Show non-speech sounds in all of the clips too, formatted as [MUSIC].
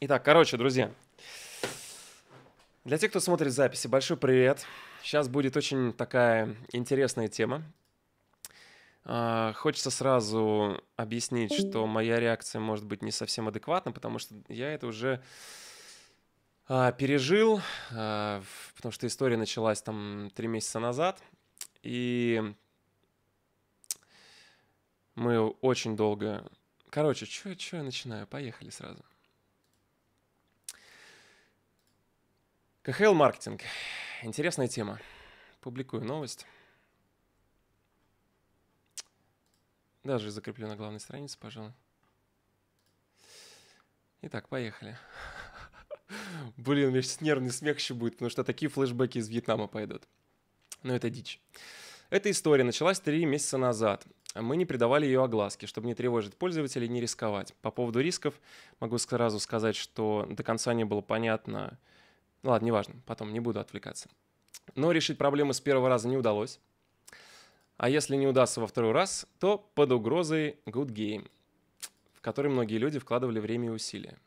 Итак, короче, друзья, для тех, кто смотрит записи, большой привет. Сейчас будет очень такая интересная тема. А, хочется сразу объяснить, что моя реакция может быть не совсем адекватна, потому что я это уже а, пережил, а, потому что история началась там три месяца назад, и мы очень долго... Короче, что я начинаю? Поехали сразу. КХЛ-маркетинг. Интересная тема. Публикую новость. Даже закреплю на главной странице, пожалуй. Итак, поехали. [LAUGHS] Блин, у меня сейчас нервный смех еще будет, потому что такие флешбеки из Вьетнама пойдут. Но это дичь. Эта история началась три месяца назад. Мы не придавали ее огласке, чтобы не тревожить пользователей, не рисковать. По поводу рисков могу сразу сказать, что до конца не было понятно, Ладно, неважно, потом не буду отвлекаться. Но решить проблемы с первого раза не удалось. А если не удастся во второй раз, то под угрозой Good Game, в который многие люди вкладывали время и усилия.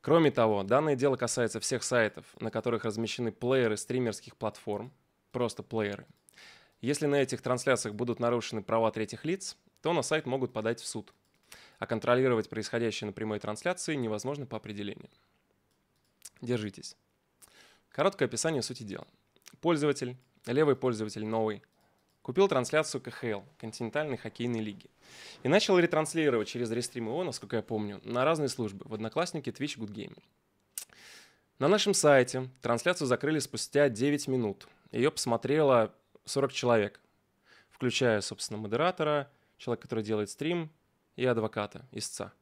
Кроме того, данное дело касается всех сайтов, на которых размещены плееры стримерских платформ, просто плееры. Если на этих трансляциях будут нарушены права третьих лиц, то на сайт могут подать в суд. А контролировать происходящее на прямой трансляции невозможно по определению. Держитесь. Короткое описание сути дела. Пользователь, левый пользователь новый, купил трансляцию КХЛ, континентальной хоккейной лиги, и начал ретранслировать через рестрим его, насколько я помню, на разные службы, в Одноклассники, Twitch, Goodgame. На нашем сайте трансляцию закрыли спустя 9 минут. Ее посмотрело 40 человек, включая, собственно, модератора, человека, который делает стрим, и адвоката, истца.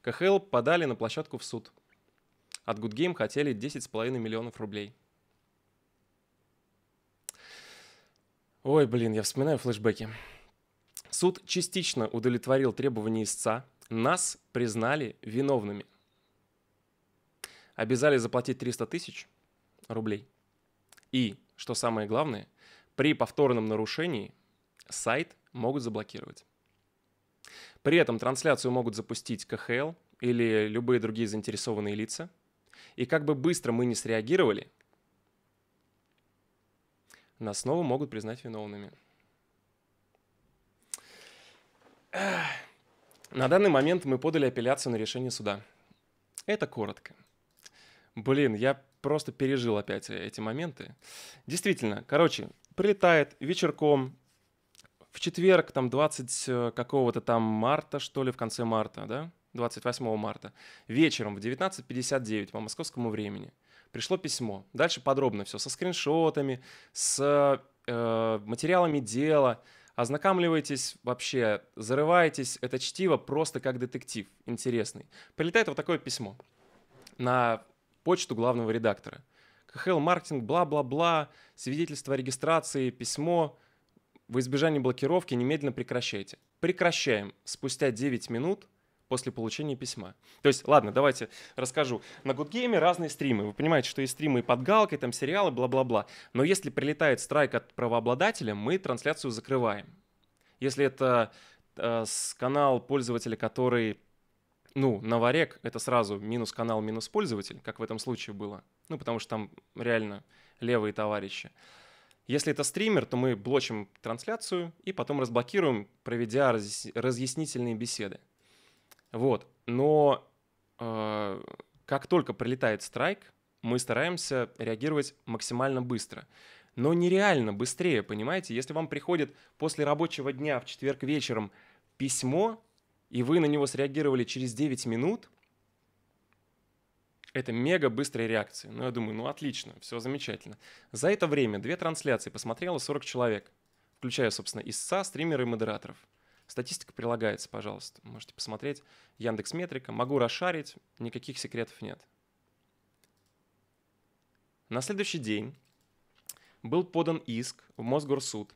КХЛ подали на площадку в суд – от Good Game хотели 10,5 миллионов рублей. Ой, блин, я вспоминаю флешбеки. Суд частично удовлетворил требования истца. Нас признали виновными. Обязали заплатить 300 тысяч рублей. И, что самое главное, при повторном нарушении сайт могут заблокировать. При этом трансляцию могут запустить КХЛ или любые другие заинтересованные лица – и как бы быстро мы не среагировали, нас снова могут признать виновными. На данный момент мы подали апелляцию на решение суда. Это коротко. Блин, я просто пережил опять эти моменты. Действительно, короче, прилетает вечерком, в четверг, там 20 э, какого-то там марта, что ли, в конце марта, да? 28 марта, вечером в 19.59 по московскому времени пришло письмо. Дальше подробно все со скриншотами, с э, материалами дела. Ознакомливайтесь вообще, зарываетесь. Это чтиво просто как детектив интересный. Прилетает вот такое письмо на почту главного редактора. КХЛ маркетинг, бла-бла-бла, свидетельство о регистрации, письмо. В избежание блокировки немедленно прекращайте. Прекращаем спустя 9 минут – после получения письма. То есть, ладно, давайте расскажу. На Гудгейме разные стримы. Вы понимаете, что есть стримы и под галкой, там сериалы, бла-бла-бла. Но если прилетает страйк от правообладателя, мы трансляцию закрываем. Если это э, канал пользователя, который ну, новорек — это сразу минус канал, минус пользователь, как в этом случае было. Ну, потому что там реально левые товарищи. Если это стример, то мы блочим трансляцию и потом разблокируем, проведя разъяснительные беседы. Вот. Но э, как только прилетает страйк, мы стараемся реагировать максимально быстро. Но нереально быстрее, понимаете? Если вам приходит после рабочего дня в четверг вечером письмо, и вы на него среагировали через 9 минут, это мега быстрая реакция. Ну, я думаю, ну отлично, все замечательно. За это время две трансляции посмотрело 40 человек, включая, собственно, истца, стримеры и модераторов – Статистика прилагается, пожалуйста. Можете посмотреть. Яндекс Метрика. Могу расшарить, никаких секретов нет. На следующий день был подан иск в Мосгорсуд,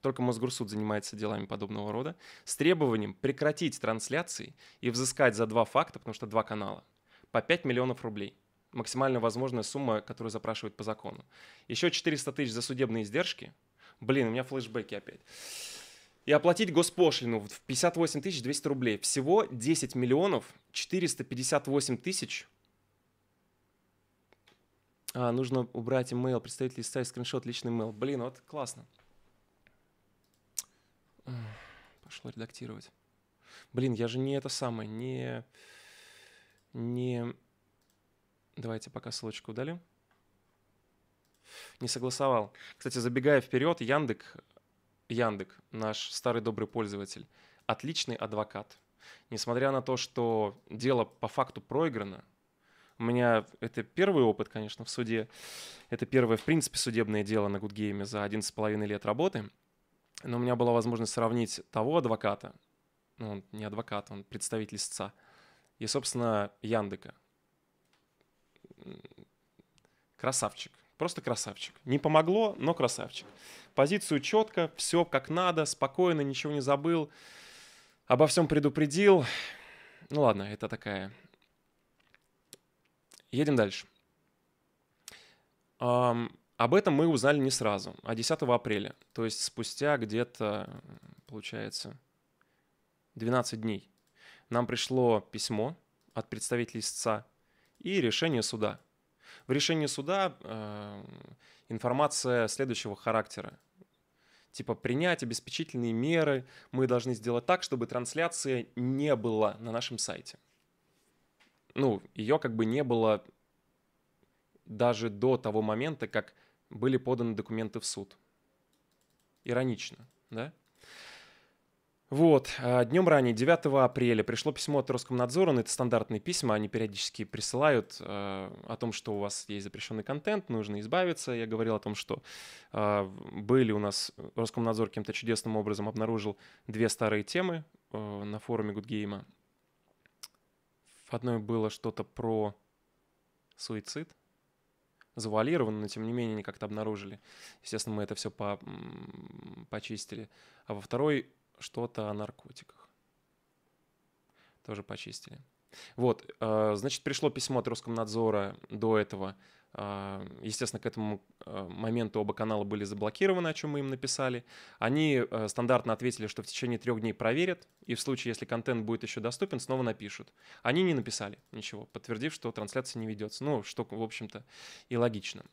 только Мосгорсуд занимается делами подобного рода, с требованием прекратить трансляции и взыскать за два факта, потому что два канала, по 5 миллионов рублей. Максимально возможная сумма, которую запрашивают по закону. Еще 400 тысяч за судебные издержки. Блин, у меня флешбеки опять и оплатить госпошлину в 58 200 рублей. Всего 10 миллионов 458 тысяч. А, нужно убрать имейл, представитель ставить скриншот, личный имейл. Блин, вот классно. Пошло редактировать. Блин, я же не это самое, не... Не... Давайте пока ссылочку удалим. Не согласовал. Кстати, забегая вперед, Яндекс Яндек, наш старый добрый пользователь, отличный адвокат. Несмотря на то, что дело по факту проиграно, у меня это первый опыт, конечно, в суде. Это первое, в принципе, судебное дело на Гудгейме за 11,5 лет работы. Но у меня была возможность сравнить того адвоката, ну, он не адвокат, он представитель истца, и, собственно, Яндека. Красавчик, просто красавчик. Не помогло, но красавчик позицию четко, все как надо, спокойно, ничего не забыл, обо всем предупредил. Ну ладно, это такая. Едем дальше. Um, об этом мы узнали не сразу, а 10 апреля, то есть спустя где-то, получается, 12 дней. Нам пришло письмо от представителей истца и решение суда. В решении суда э, информация следующего характера типа принять обеспечительные меры, мы должны сделать так, чтобы трансляция не была на нашем сайте. Ну, ее как бы не было даже до того момента, как были поданы документы в суд. Иронично, да? Вот, а, днем ранее, 9 апреля, пришло письмо от Роскомнадзора, но это стандартные письма, они периодически присылают а, о том, что у вас есть запрещенный контент, нужно избавиться. Я говорил о том, что а, были у нас, Роскомнадзор каким-то чудесным образом обнаружил две старые темы на форуме Гудгейма. В одной было что-то про суицид, завуалировано, но тем не менее они как-то обнаружили. Естественно, мы это все по, почистили. А во второй что-то о наркотиках. Тоже почистили. Вот, э, значит, пришло письмо от Роскомнадзора до этого. Э, естественно, к этому э, моменту оба канала были заблокированы, о чем мы им написали. Они стандартно ответили, что в течение трех дней проверят, и в случае, если контент будет еще доступен, снова напишут. Они не написали ничего, подтвердив, что трансляция не ведется. Ну, что, в общем-то, и логично.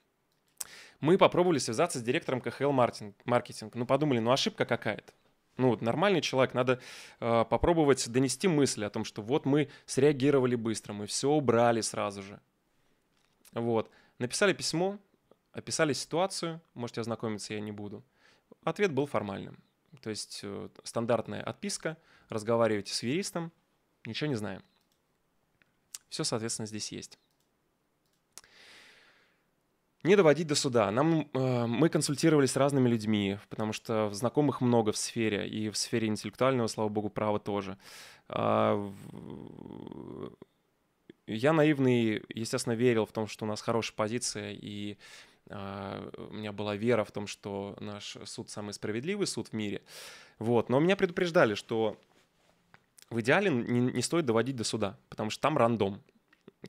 Мы попробовали связаться с директором КХЛ маркетинг. Ну, подумали, ну ошибка какая-то ну, вот нормальный человек, надо э, попробовать донести мысли о том, что вот мы среагировали быстро, мы все убрали сразу же. Вот. Написали письмо, описали ситуацию, можете ознакомиться, я не буду. Ответ был формальным. То есть э, стандартная отписка, разговаривайте с юристом, ничего не знаем. Все, соответственно, здесь есть не доводить до суда. Нам, э, мы консультировались с разными людьми, потому что знакомых много в сфере, и в сфере интеллектуального, слава богу, права тоже. Э, я наивный, естественно, верил в том, что у нас хорошая позиция, и э, у меня была вера в том, что наш суд самый справедливый суд в мире. Вот. Но меня предупреждали, что в идеале не, не стоит доводить до суда, потому что там рандом.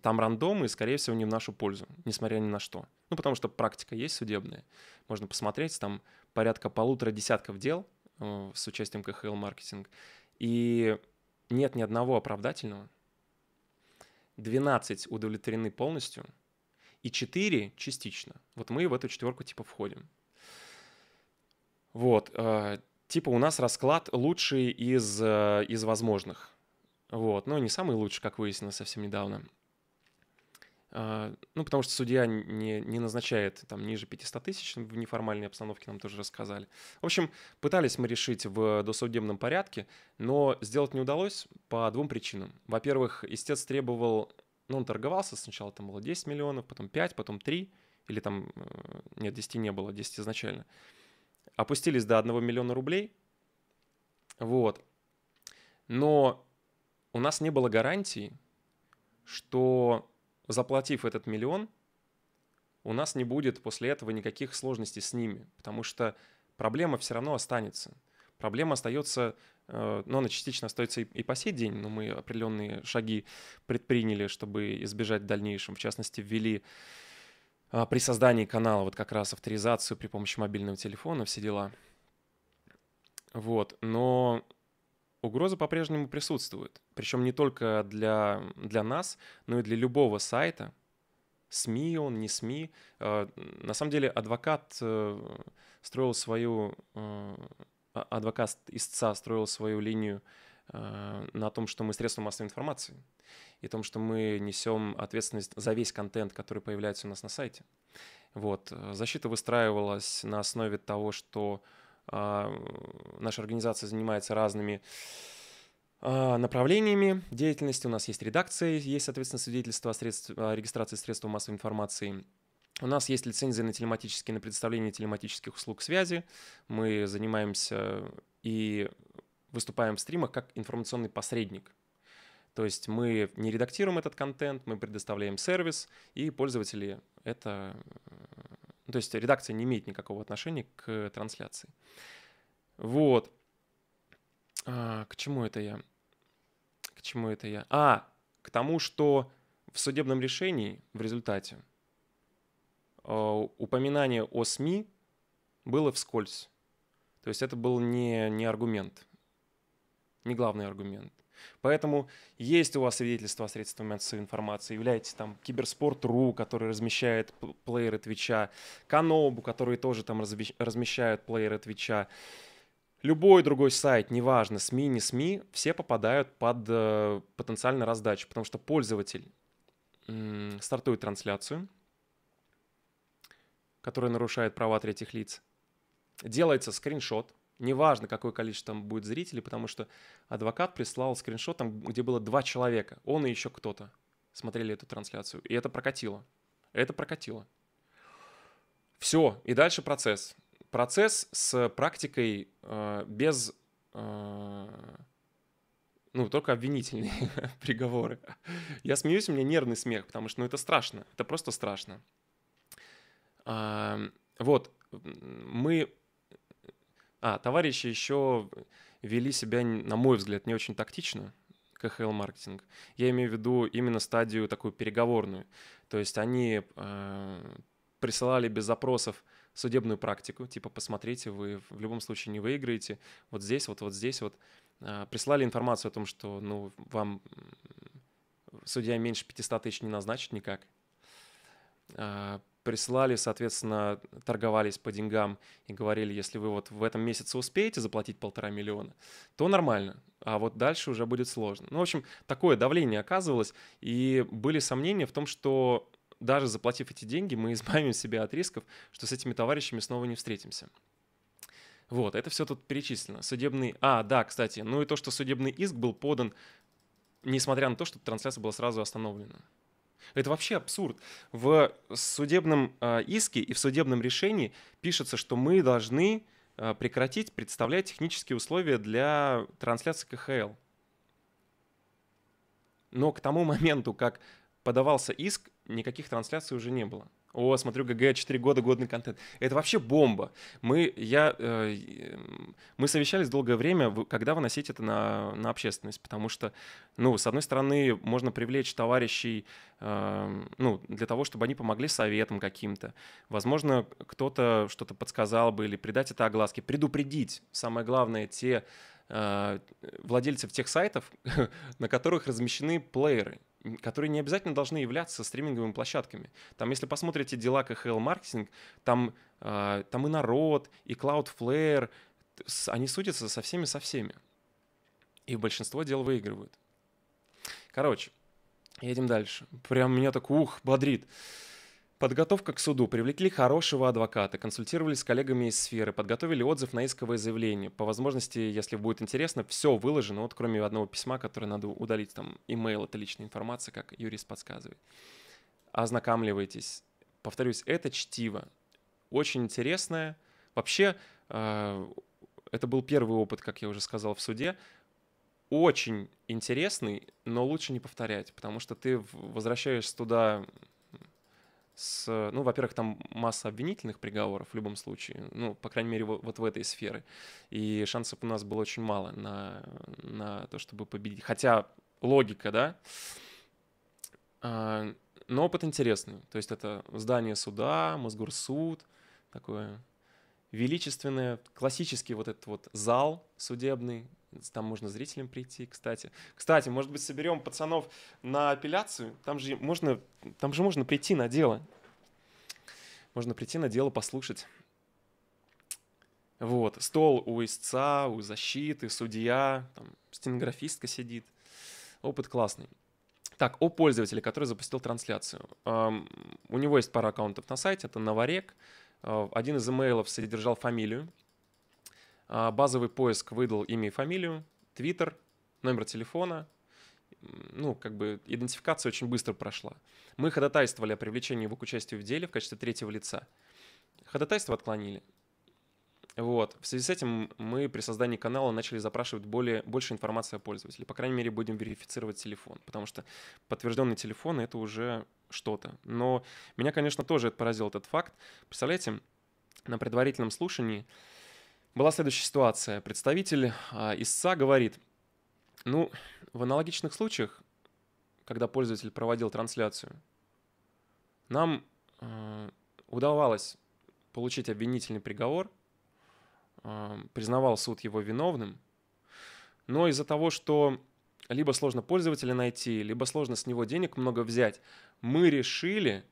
Там рандом, и, скорее всего, не в нашу пользу, несмотря ни на что. Ну, потому что практика есть судебная. Можно посмотреть, там порядка полутора десятков дел э, с участием КХЛ маркетинг. И нет ни одного оправдательного. 12 удовлетворены полностью, и 4 частично. Вот мы в эту четверку типа входим. Вот, э, типа у нас расклад лучший из, э, из возможных. Вот, но ну, не самый лучший, как выяснилось совсем недавно. А, ну, потому что судья не, не назначает там ниже 500 тысяч, в неформальной обстановке нам тоже рассказали. В общем, пытались мы решить в досудебном порядке, но сделать не удалось по двум причинам. Во-первых, истец требовал, ну, он торговался, сначала там было 10 миллионов, потом 5, потом 3, или там, э, нет, 10 не было, 10 изначально. Опустились до 1 миллиона рублей, вот. Но у нас не было гарантии, что заплатив этот миллион, у нас не будет после этого никаких сложностей с ними, потому что проблема все равно останется. Проблема остается, э, но ну, она частично остается и по сей день, но мы определенные шаги предприняли, чтобы избежать в дальнейшем. В частности, ввели а, при создании канала вот как раз авторизацию при помощи мобильного телефона, все дела. Вот, но угроза по-прежнему присутствует. Причем не только для, для нас, но и для любого сайта. СМИ он, не СМИ. Э, на самом деле адвокат э, строил свою... Э, а, адвокат истца строил свою линию на том, что мы средства массовой информации и том, что мы несем ответственность за весь контент, который появляется у нас на сайте. Вот. Защита выстраивалась на основе того, что а, наша организация занимается разными а, направлениями деятельности. У нас есть редакция, есть, соответственно, свидетельство о, средств, о регистрации средств массовой информации. У нас есть лицензия на телематические, на предоставление телематических услуг связи. Мы занимаемся и выступаем в стримах как информационный посредник. То есть мы не редактируем этот контент, мы предоставляем сервис, и пользователи это ну, то есть редакция не имеет никакого отношения к трансляции. Вот. А, к чему это я? К чему это я? А, к тому, что в судебном решении в результате а, упоминание о СМИ было вскользь. То есть это был не, не аргумент, не главный аргумент. Поэтому есть у вас свидетельство о средствах массовой информации, являетесь там Киберспорт.ру, который размещает плееры Твича, Канобу, которые тоже там размещают плееры Твича, любой другой сайт, неважно, СМИ, не СМИ, все попадают под э, потенциальную раздачу, потому что пользователь э, стартует трансляцию, которая нарушает права третьих лиц, делается скриншот – Неважно, какое количество там будет зрителей, потому что адвокат прислал скриншот, там, где было два человека, он и еще кто-то смотрели эту трансляцию. И это прокатило. Это прокатило. Все, и дальше процесс. Процесс с практикой э, без... Э, ну, только обвинительные [LAUGHS] приговоры. Я смеюсь, у меня нервный смех, потому что, ну, это страшно. Это просто страшно. А, вот, мы а, товарищи еще вели себя, на мой взгляд, не очень тактично, КХЛ-маркетинг. Я имею в виду именно стадию такую переговорную. То есть они э, присылали без запросов судебную практику, типа, посмотрите, вы в любом случае не выиграете, вот здесь, вот, вот здесь, вот. Э, прислали информацию о том, что, ну, вам судья меньше 500 тысяч не назначит никак. А, присылали, соответственно, торговались по деньгам и говорили, если вы вот в этом месяце успеете заплатить полтора миллиона, то нормально, а вот дальше уже будет сложно. Ну, в общем, такое давление оказывалось, и были сомнения в том, что даже заплатив эти деньги, мы [LAUGHS] избавим себя от рисков, что с этими товарищами снова не встретимся. Вот, это все тут перечислено. Судебный... А, да, кстати, ну и то, что судебный иск был подан, несмотря на то, что трансляция была сразу остановлена. Это вообще абсурд. В судебном а, иске и в судебном решении пишется, что мы должны а, прекратить представлять технические условия для трансляции КХЛ. Но к тому моменту, как подавался иск, никаких трансляций уже не было о, смотрю ГГ, 4 года, годный контент. Это вообще бомба. Мы, я, э, мы совещались долгое время, когда выносить это на, на общественность, потому что, ну, с одной стороны, можно привлечь товарищей, э, ну, для того, чтобы они помогли советом каким-то. Возможно, кто-то что-то подсказал бы или придать это огласке, предупредить, самое главное, те э, владельцев тех сайтов, [LAUGHS] на которых размещены плееры, которые не обязательно должны являться стриминговыми площадками. Там, если посмотрите дела КХЛ Marketing, там, э, там и народ, и Cloudflare, они судятся со всеми, со всеми. И большинство дел выигрывают. Короче, едем дальше. Прям меня так, ух, бодрит. Подготовка к суду. Привлекли хорошего адвоката, консультировались с коллегами из сферы, подготовили отзыв на исковое заявление. По возможности, если будет интересно, все выложено, вот кроме одного письма, которое надо удалить, там, имейл — это личная информация, как юрист подсказывает. Ознакомливайтесь. Повторюсь, это чтиво. Очень интересное. Вообще, э, это был первый опыт, как я уже сказал, в суде очень интересный, но лучше не повторять, потому что ты возвращаешься туда с, э, ну, во-первых, там масса обвинительных приговоров в любом случае, ну, по крайней мере, вот в этой сфере. И шансов у нас было очень мало на, на то, чтобы победить. Хотя логика, да, а, но опыт интересный. То есть это здание суда, Мосгорсуд, такое величественное, классический вот этот вот зал судебный, там можно зрителям прийти, кстати. Кстати, может быть, соберем пацанов на апелляцию? Там же можно, там же можно прийти на дело. Можно прийти на дело послушать. Вот, стол у истца, у защиты, судья, там стенографистка сидит. Опыт классный. Так, о пользователе, который запустил трансляцию. У него есть пара аккаунтов на сайте, это Новорек. Э, один из имейлов содержал фамилию а, базовый поиск выдал имя и фамилию, твиттер, номер телефона, ну, как бы идентификация очень быстро прошла. Мы ходатайствовали о привлечении его к участию в деле в качестве третьего лица. Ходатайство отклонили. Вот. В связи с этим мы при создании канала начали запрашивать более, больше информации о пользователе. По крайней мере, будем верифицировать телефон, потому что подтвержденный телефон — это уже что-то. Но меня, конечно, тоже это поразил этот факт. Представляете, на предварительном слушании была следующая ситуация. Представитель а, истца говорит, ну, в аналогичных случаях, когда пользователь проводил трансляцию, нам а, удавалось получить обвинительный приговор, а, признавал суд его виновным, но из-за того, что либо сложно пользователя найти, либо сложно с него денег много взять, мы решили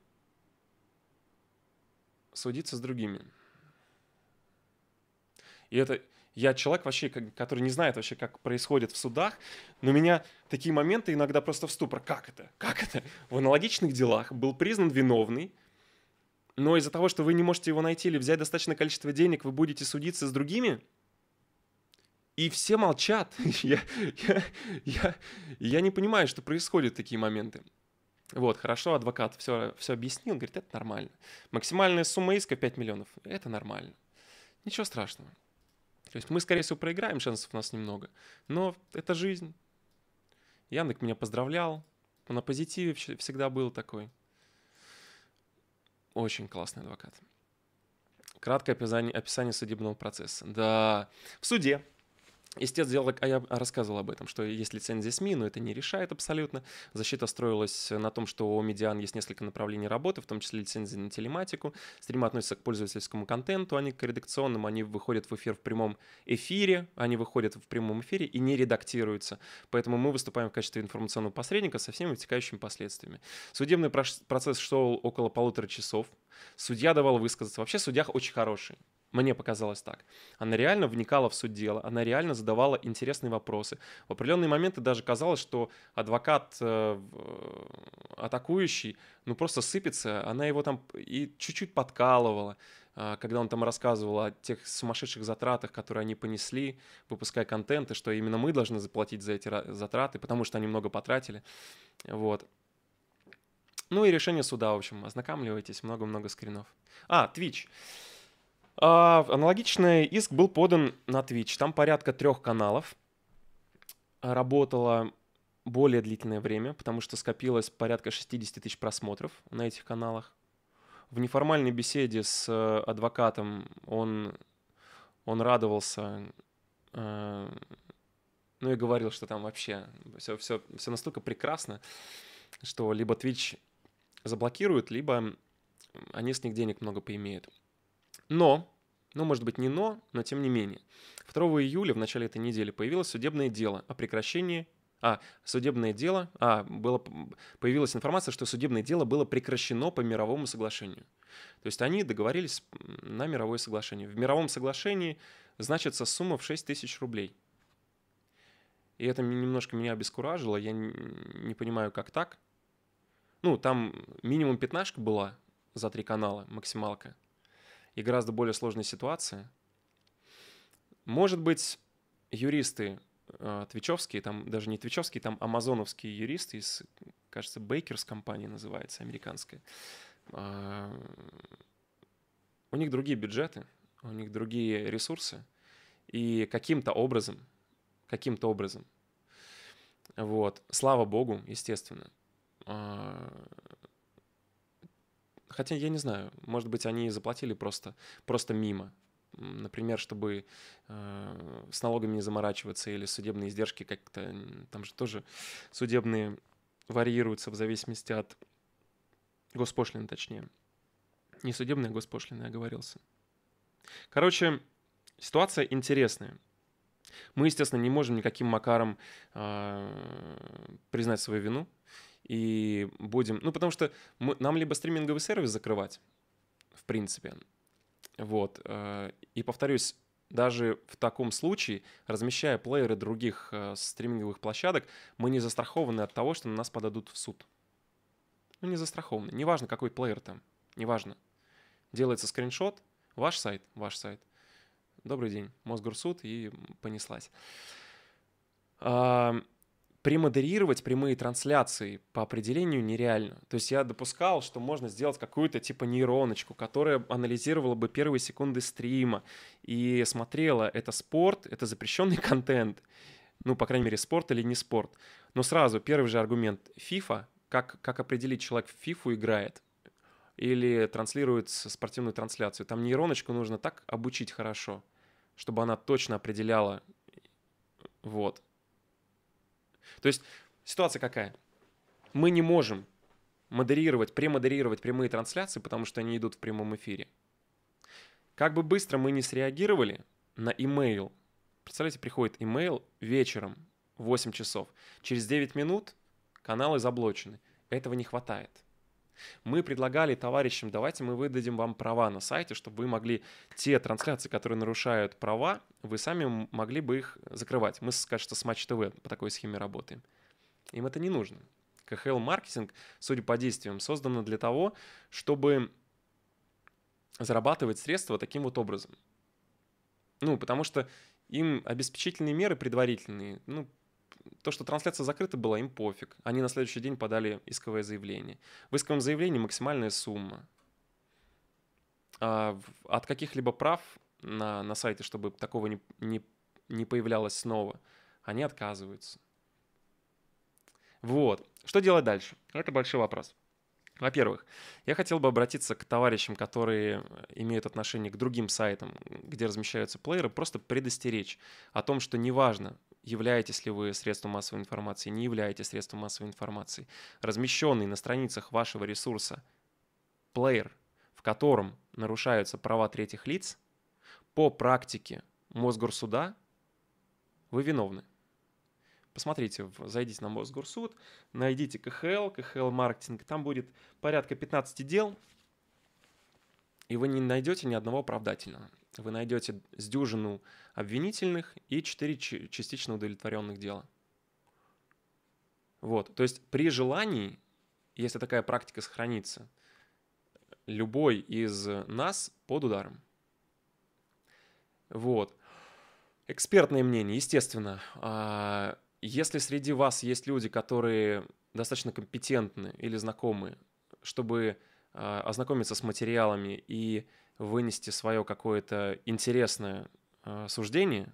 судиться с другими. И это я человек вообще, который не знает вообще, как происходит в судах, но меня такие моменты иногда просто в ступор. Как это? Как это? В аналогичных делах был признан виновный, но из-за того, что вы не можете его найти или взять достаточное количество денег, вы будете судиться с другими, и все молчат. [LAUGHS] я, я, я, я не понимаю, что происходят такие моменты. Вот, хорошо, адвокат все, все объяснил, говорит, это нормально. Максимальная сумма иска 5 миллионов, это нормально. Ничего страшного. То есть мы, скорее всего, проиграем, шансов у нас немного. Но это жизнь. Янок меня поздравлял. Он на позитиве всегда был такой. Очень классный адвокат. Краткое описание, описание судебного процесса. Да, в суде Истец сделал, а я рассказывал об этом, что есть лицензия СМИ, но это не решает абсолютно. Защита строилась на том, что у медиан есть несколько направлений работы, в том числе лицензии на телематику. Стримы относятся к пользовательскому контенту, они к редакционным, они выходят в эфир в прямом эфире, они выходят в прямом эфире и не редактируются. Поэтому мы выступаем в качестве информационного посредника со всеми вытекающими последствиями. Судебный процесс шел около полутора часов. Судья давал высказаться. Вообще судья очень хороший. Мне показалось так. Она реально вникала в суть дела, она реально задавала интересные вопросы. В определенные моменты даже казалось, что адвокат э, атакующий, ну просто сыпется, она его там и чуть-чуть подкалывала, э, когда он там рассказывал о тех сумасшедших затратах, которые они понесли, выпуская контент, и что именно мы должны заплатить за эти затраты, потому что они много потратили. Вот. Ну и решение суда, в общем, ознакомливайтесь, много-много скринов. А, Twitch. А Аналогичный иск был подан на Twitch. Там порядка трех каналов. Работало более длительное время, потому что скопилось порядка 60 тысяч просмотров на этих каналах. В неформальной беседе с э, адвокатом он, он радовался, э, ну и говорил, что там вообще все, все, все настолько прекрасно, что либо Twitch заблокируют, либо они с них денег много поимеют. Но, ну, может быть, не но, но тем не менее, 2 июля в начале этой недели появилось судебное дело о прекращении а, судебное дело, а, было, появилась информация, что судебное дело было прекращено по мировому соглашению. То есть они договорились на мировое соглашение. В мировом соглашении значится сумма в 6 тысяч рублей. И это немножко меня обескуражило, я не, понимаю, как так. Ну, там минимум пятнашка была за три канала, максималка и гораздо более сложные ситуации. Может быть, юристы э, твичевские, там даже не твичевские, там амазоновские юристы из, кажется, Бейкерс компании называется, американская. Э, у них другие бюджеты, у них другие ресурсы, и каким-то образом, каким-то образом, вот, слава богу, естественно, а, Хотя я не знаю, может быть, они заплатили просто, просто мимо. Например, чтобы э, с налогами не заморачиваться или судебные издержки как-то... Там же тоже судебные варьируются в зависимости от госпошлины, точнее. Не судебные, а госпошлины, оговорился. Короче, ситуация интересная. Мы, естественно, не можем никаким макаром э, признать свою вину и будем... Ну, потому что мы, нам либо стриминговый сервис закрывать, в принципе, вот, э, и повторюсь, даже в таком случае, размещая плееры других э, стриминговых площадок, мы не застрахованы от того, что на нас подадут в суд. Ну, не застрахованы. Неважно, какой плеер там. Неважно. Делается скриншот, ваш сайт, ваш сайт. Добрый день, Мосгорсуд, и понеслась примодерировать прямые трансляции по определению нереально. То есть я допускал, что можно сделать какую-то типа нейроночку, которая анализировала бы первые секунды стрима и смотрела, это спорт, это запрещенный [LAUGHS] контент, ну, по крайней мере, спорт или не спорт. Но сразу первый же аргумент FIFA, как, как определить, человек в FIFA играет или транслирует спортивную трансляцию. Там нейроночку нужно так обучить хорошо, чтобы она точно определяла, вот, то есть ситуация какая? Мы не можем модерировать, премодерировать прямые трансляции, потому что они идут в прямом эфире. Как бы быстро мы не среагировали на имейл, представляете, приходит имейл вечером, 8 часов, через 9 минут каналы заблочены. Этого не хватает. Мы предлагали товарищам, давайте мы выдадим вам права на сайте, чтобы вы могли те трансляции, которые нарушают права, вы сами могли бы их закрывать. Мы, кажется, с Матч ТВ по такой схеме работаем. Им это не нужно. КХЛ-маркетинг, судя по действиям, создано для того, чтобы зарабатывать средства таким вот образом. Ну, потому что им обеспечительные меры предварительные, ну, то, что трансляция закрыта была, им пофиг. Они на следующий день подали исковое заявление. В исковом заявлении максимальная сумма. А от каких-либо прав на, на сайте, чтобы такого не, не, не появлялось снова, они отказываются. Вот. Что делать дальше? Это большой вопрос. Во-первых, я хотел бы обратиться к товарищам, которые имеют отношение к другим сайтам, где размещаются плееры, просто предостеречь о том, что неважно, являетесь ли вы средством массовой информации, не являетесь средством массовой информации. Размещенный на страницах вашего ресурса плеер, в котором нарушаются права третьих лиц, по практике Мосгорсуда вы виновны. Посмотрите, зайдите на Мосгорсуд, найдите КХЛ, КХЛ-маркетинг, там будет порядка 15 дел, и вы не найдете ни одного оправдательного вы найдете с дюжину обвинительных и 4 частично удовлетворенных дела. Вот, то есть при желании, если такая практика сохранится, любой из нас под ударом. Вот. Экспертное мнение, естественно. А, если среди вас есть люди, которые достаточно компетентны или знакомы, чтобы а, ознакомиться с материалами и вынести свое какое-то интересное э, суждение.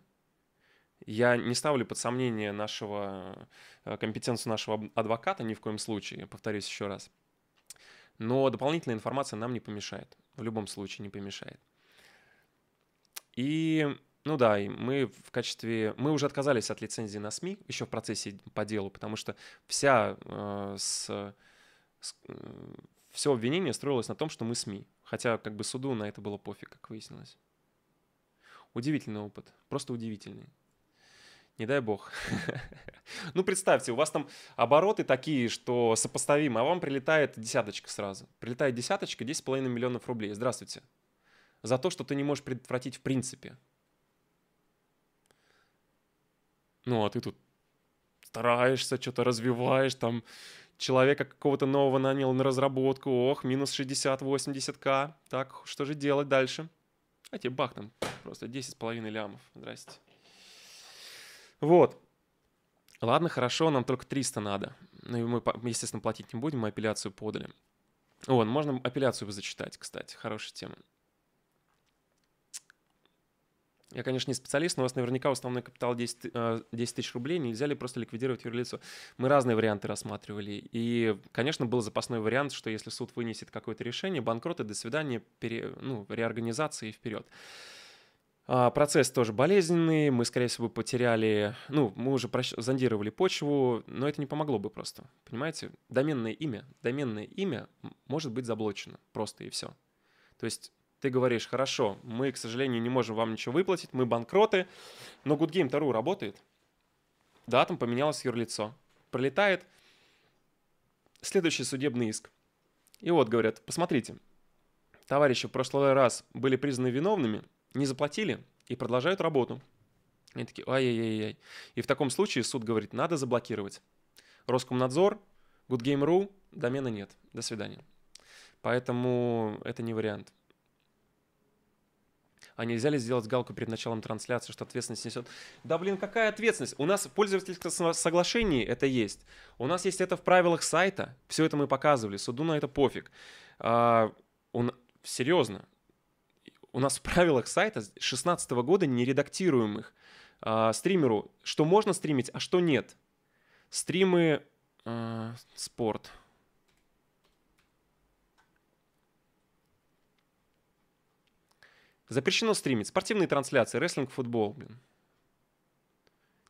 Я не ставлю под сомнение нашего, э, компетенцию нашего адвоката ни в коем случае, повторюсь еще раз. Но дополнительная информация нам не помешает. В любом случае не помешает. И, ну да, мы в качестве... Мы уже отказались от лицензии на СМИ еще в процессе по делу, потому что вся э, с, с, э, все обвинение строилось на том, что мы СМИ. Хотя как бы суду на это было пофиг, как выяснилось. Удивительный опыт, просто удивительный. Не дай бог. [LAUGHS] ну, представьте, у вас там обороты такие, что сопоставимы, а вам прилетает десяточка сразу. Прилетает десяточка, 10,5 миллионов рублей. Здравствуйте. За то, что ты не можешь предотвратить в принципе. Ну, а ты тут стараешься, что-то развиваешь, там человека какого-то нового нанял на разработку, ох, минус 60-80к, так, что же делать дальше? А тебе бах там, просто 10,5 лямов, здрасте. Вот. Ладно, хорошо, нам только 300 надо. Ну и мы, естественно, платить не будем, мы апелляцию подали. О, можно апелляцию зачитать, кстати, хорошая тема. Я, конечно, не специалист, но у вас наверняка основной капитал 10, 10 э, тысяч рублей, нельзя ли просто ликвидировать юрлицо? Мы разные варианты рассматривали. И, конечно, был запасной вариант, что если суд вынесет какое-то решение, банкроты, до свидания, пере, ну, реорганизации и вперед. А, процесс тоже болезненный, мы, скорее всего, потеряли, ну, мы уже зондировали почву, но это не помогло бы просто, понимаете? Доменное имя, доменное имя может быть заблочено просто и все. То есть ты говоришь, хорошо, мы, к сожалению, не можем вам ничего выплатить, мы банкроты, но Good Game Taru работает. Да, там поменялось юрлицо. Пролетает следующий судебный иск. И вот говорят, посмотрите, товарищи в прошлый раз были признаны виновными, не заплатили и продолжают работу. И такие, ай-яй-яй-яй. И в таком случае суд говорит, надо заблокировать. Роскомнадзор, Good Game.ru, домена нет. До свидания. Поэтому это не вариант. А нельзя ли сделать галку перед началом трансляции, что ответственность несет? Да блин, какая ответственность? У нас в пользовательском соглашении это есть. У нас есть это в правилах сайта. Все это мы показывали. Суду на это пофиг. А, он, серьезно. У нас в правилах сайта с 2016 года нередактируемых а, стримеру, что можно стримить, а что нет. Стримы а, спорт. Запрещено стримить. Спортивные трансляции, рестлинг, футбол, блин.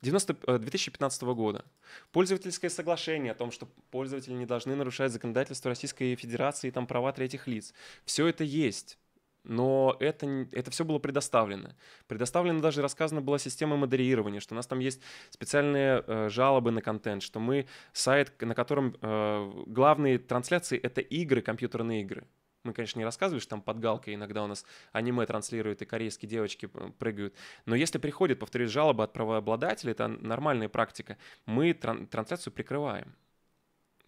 90, 2015 э, года. Пользовательское соглашение о том, что пользователи не должны нарушать законодательство Российской Федерации и там права третьих лиц. Все это есть. Но это, это все было предоставлено. Предоставлена даже рассказана была система модерирования, что у нас там есть специальные э, жалобы на контент, что мы сайт, на котором э, главные трансляции — это игры, компьютерные игры мы, конечно, не рассказывали, что там под галкой иногда у нас аниме транслируют и корейские девочки э, прыгают. Но если приходит, повторюсь, жалоба от правообладателя, это нормальная практика, мы тран- трансляцию прикрываем.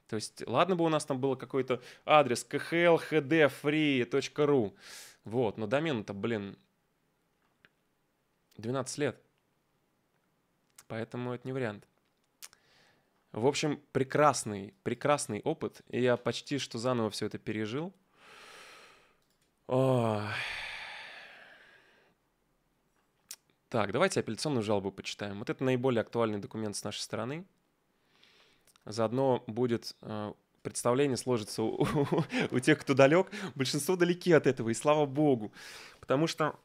То есть, ладно бы у нас там было какой-то адрес khlhdfree.ru, вот, но домену-то, блин, 12 лет. Поэтому это не вариант. В общем, прекрасный, прекрасный опыт. И я почти что заново все это пережил. Так, давайте апелляционную жалобу почитаем. Вот это наиболее актуальный документ с нашей стороны. Заодно будет э, представление сложится у, у, у тех, кто далек. Большинство далеки от этого, и слава богу. Потому что,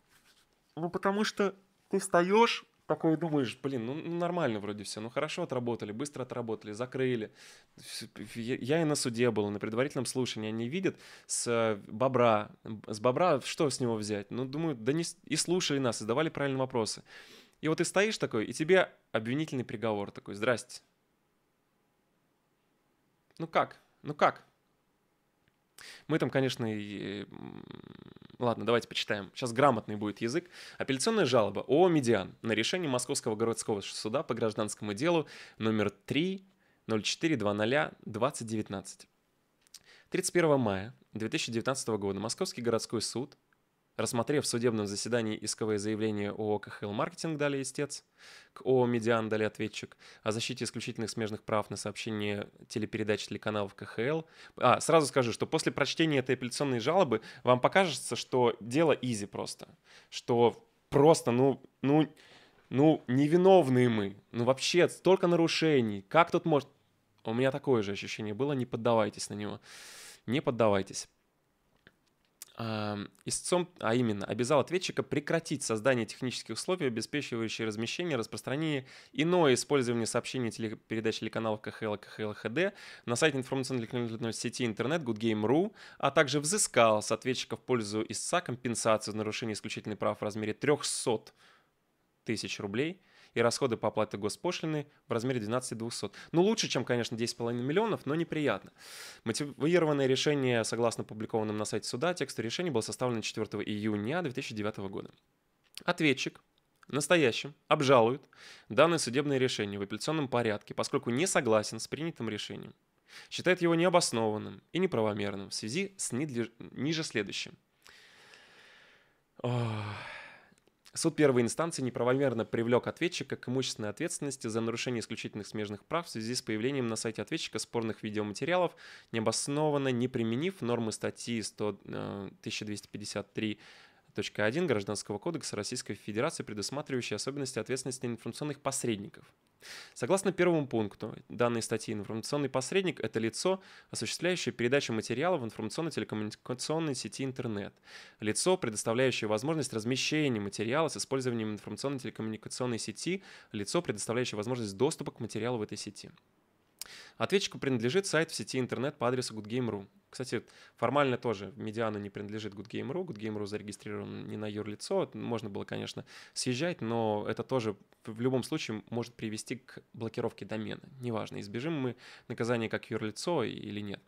ну, потому что ты встаешь такой думаешь, блин, ну, ну нормально вроде все, ну хорошо отработали, быстро отработали, закрыли. Я и на суде был, на предварительном слушании они видят с э, бобра, с бобра что с него взять? Ну, думаю, да не... и слушали нас, и задавали правильные вопросы. И вот ты стоишь такой, и тебе обвинительный приговор такой, здрасте. Ну как? Ну как? Мы там, конечно, и Ладно, давайте почитаем. Сейчас грамотный будет язык. Апелляционная жалоба о «Медиан» на решение Московского городского суда по гражданскому делу номер 3 0420 2019. 31 мая 2019 года Московский городской суд Рассмотрев в судебном заседании исковое заявление ООО КХЛ «Маркетинг» далее истец, к ООО «Медиан» далее ответчик, о защите исключительных смежных прав на сообщение телепередач телеканалов КХЛ. А, сразу скажу, что после прочтения этой апелляционной жалобы вам покажется, что дело изи просто, что просто, ну, ну, ну, невиновные мы, ну вообще столько нарушений, как тут может... У меня такое же ощущение было, не поддавайтесь на него, не поддавайтесь истцом, а именно обязал ответчика прекратить создание технических условий, обеспечивающих размещение, распространение, иное использование сообщений телепередач телеканалов КХЛ и КХЛ ХД на сайте информационно-телеканализационной сети интернет goodgame.ru, а также взыскал с ответчика в пользу истца компенсацию за нарушение исключительных прав в размере 300 тысяч рублей – и расходы по оплате госпошлины в размере 12 200. Ну, лучше, чем, конечно, 10,5 миллионов, но неприятно. Мотивированное решение, согласно публикованным на сайте суда, тексту решения было составлено 4 июня 2009 года. Ответчик настоящим обжалует данное судебное решение в апелляционном порядке, поскольку не согласен с принятым решением. Считает его необоснованным и неправомерным в связи с ниже следующим. Ох. Суд первой инстанции неправомерно привлек ответчика к имущественной ответственности за нарушение исключительных смежных прав в связи с появлением на сайте ответчика спорных видеоматериалов, необоснованно не применив нормы статьи 100, 1253 э, 1 Гражданского кодекса Российской Федерации, предусматривающей особенности ответственности информационных посредников. Согласно первому пункту данной статьи, информационный посредник – это лицо, осуществляющее передачу материала в информационно-телекоммуникационной сети интернет, лицо, предоставляющее возможность размещения материала с использованием информационно-телекоммуникационной сети, лицо, предоставляющее возможность доступа к материалу в этой сети. Ответчику принадлежит сайт в сети интернет по адресу goodgame.ru. Кстати, формально тоже медиана не принадлежит Goodgame.ru. Goodgame.ru зарегистрирован не на юрлицо. Можно было, конечно, съезжать, но это тоже в любом случае может привести к блокировке домена. Неважно, избежим мы наказания как юрлицо или нет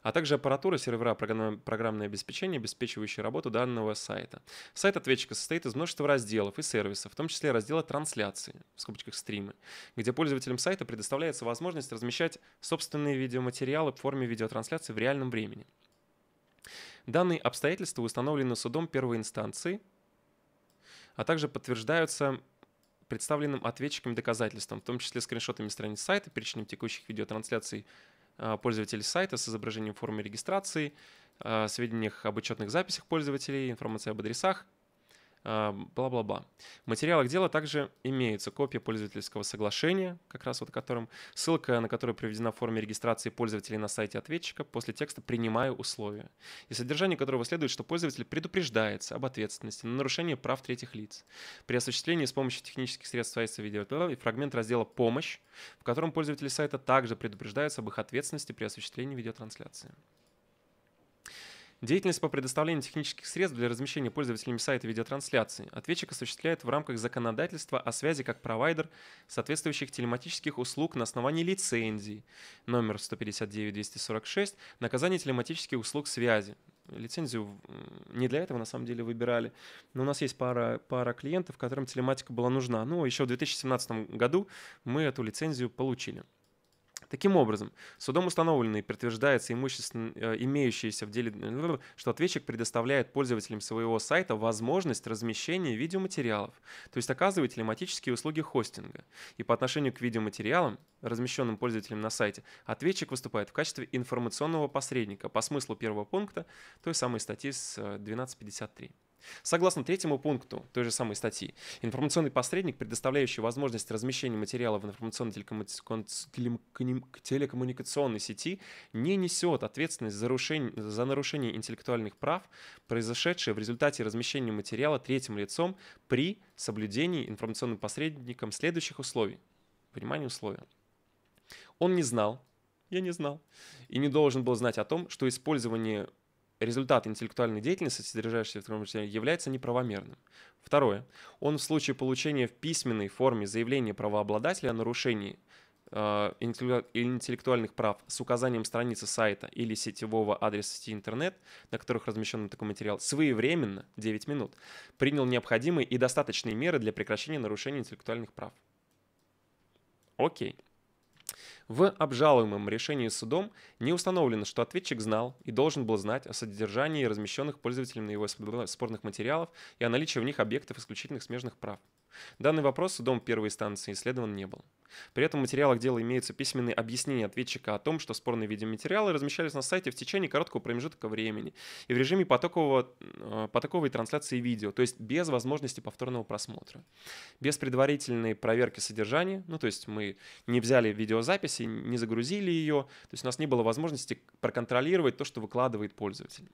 а также аппаратура, сервера, программное обеспечение, обеспечивающее работу данного сайта. Сайт ответчика состоит из множества разделов и сервисов, в том числе раздела трансляции, в скобочках стримы, где пользователям сайта предоставляется возможность размещать собственные видеоматериалы в форме видеотрансляции в реальном времени времени. Данные обстоятельства установлены судом первой инстанции, а также подтверждаются представленным ответчиком доказательством, в том числе скриншотами страниц сайта, перечнем текущих видеотрансляций а, пользователей сайта с изображением формы регистрации, а, сведениях об учетных записях пользователей, информация об адресах бла-бла-бла. В материалах дела также имеется копия пользовательского соглашения, как раз вот которым ссылка на которую приведена в форме регистрации пользователей на сайте ответчика после текста «Принимаю условия», и содержание которого следует, что пользователь предупреждается об ответственности на нарушение прав третьих лиц при осуществлении с помощью технических средств сайта видео и фрагмент раздела «Помощь», в котором пользователи сайта также предупреждаются об их ответственности при осуществлении видеотрансляции. Деятельность по предоставлению технических средств для размещения пользователями сайта видеотрансляции ответчик осуществляет в рамках законодательства о связи как провайдер соответствующих телематических услуг на основании лицензии номер 159-246 «Наказание телематических услуг связи». Лицензию не для этого, на самом деле, выбирали. Но у нас есть пара, пара клиентов, которым телематика была нужна. Ну, еще в 2017 году мы эту лицензию получили. Таким образом, судом и подтверждается имущество, э, имеющееся в деле, э, что ответчик предоставляет пользователям своего сайта возможность размещения видеоматериалов, то есть оказывает телематические услуги хостинга. И по отношению к видеоматериалам, размещенным пользователем на сайте, ответчик выступает в качестве информационного посредника по смыслу первого пункта той самой статьи с 1253. Э, Согласно третьему пункту той же самой статьи, информационный посредник, предоставляющий возможность размещения материала в информационной телекоммуникационной сети, не несет ответственность за, нарушение, за нарушение интеллектуальных прав, произошедшее в результате размещения материала третьим лицом при соблюдении информационным посредником следующих условий. Понимание условия. Он не знал, я не знал, и не должен был знать о том, что использование результат интеллектуальной деятельности, содержащейся в трудовом учреждении, является неправомерным. Второе. Он в случае получения в письменной форме заявления правообладателя о нарушении э, интеллектуальных прав с указанием страницы сайта или сетевого адреса сети интернет, на которых размещен такой материал, своевременно, 9 минут, принял необходимые и достаточные меры для прекращения нарушения интеллектуальных прав. Окей. В обжалуемом решении судом не установлено, что ответчик знал и должен был знать о содержании размещенных пользователем на его спорных материалов и о наличии в них объектов исключительных смежных прав. Данный вопрос в дом первой инстанции исследован не был. При этом в материалах дела имеются письменные объяснения ответчика о том, что спорные видеоматериалы размещались на сайте в течение короткого промежутка времени и в режиме потокового, э, потоковой трансляции видео, то есть без возможности повторного просмотра. Без предварительной проверки содержания, ну то есть мы не взяли видеозаписи, не загрузили ее, то есть у нас не было возможности проконтролировать то, что выкладывает пользователь.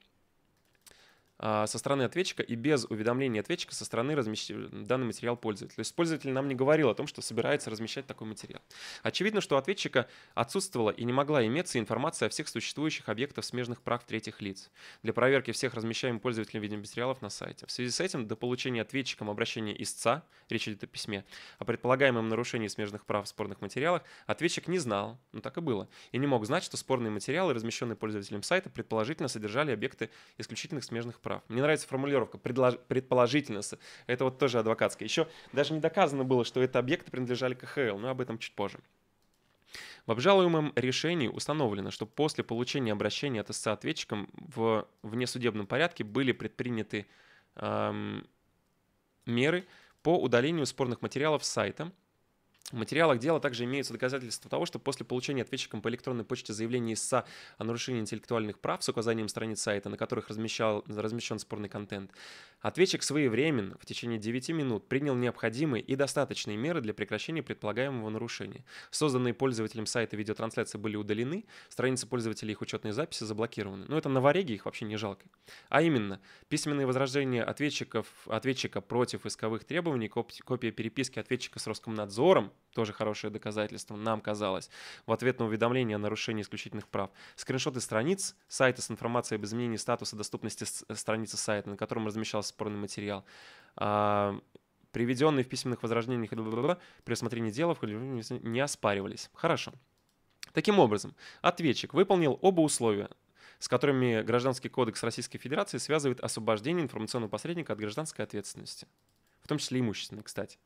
А, со стороны ответчика и без уведомления ответчика со стороны размещ... данный материал пользователя. То есть пользователь нам не говорил о том, что собирается размещать такой материал. Очевидно, что у ответчика отсутствовала и не могла иметься информация о всех существующих объектах смежных прав третьих лиц для проверки всех размещаемых пользователями видеоматериалов на сайте. В связи с этим до получения ответчиком обращения истца, речь идет о письме, о предполагаемом нарушении смежных прав в спорных материалах, ответчик не знал, ну так и было, и не мог знать, что спорные материалы, размещенные пользователем сайта, предположительно содержали объекты исключительных смежных прав. Мне нравится формулировка предположительность. Это вот тоже адвокатская. Еще даже не доказано было, что эти объекты принадлежали КХЛ, но об этом чуть позже. В обжалуемом решении установлено, что после получения обращения от истца ответчиком в внесудебном порядке были предприняты эм, меры по удалению спорных материалов с сайта – в материалах дела также имеются доказательства того, что после получения ответчиком по электронной почте заявления ИСА о нарушении интеллектуальных прав с указанием страниц сайта, на которых размещал, размещен спорный контент, ответчик своевременно, в течение 9 минут, принял необходимые и достаточные меры для прекращения предполагаемого нарушения. Созданные пользователем сайта видеотрансляции были удалены, страницы пользователей их учетные записи заблокированы. Но это новореги, их вообще не жалко. А именно, письменные возражения ответчиков, ответчика против исковых требований, копия переписки ответчика с Роскомнадзором, тоже хорошее доказательство, нам казалось, в ответ на уведомление о нарушении исключительных прав. Скриншоты страниц сайта с информацией об изменении статуса доступности э, страницы сайта, на котором размещался спорный материал. А, приведенные в письменных возражениях при рассмотрении дела не оспаривались. Хорошо. Таким образом, ответчик выполнил оба условия, с которыми Гражданский кодекс Российской Федерации связывает освобождение информационного посредника от гражданской ответственности в том числе имущественный, кстати,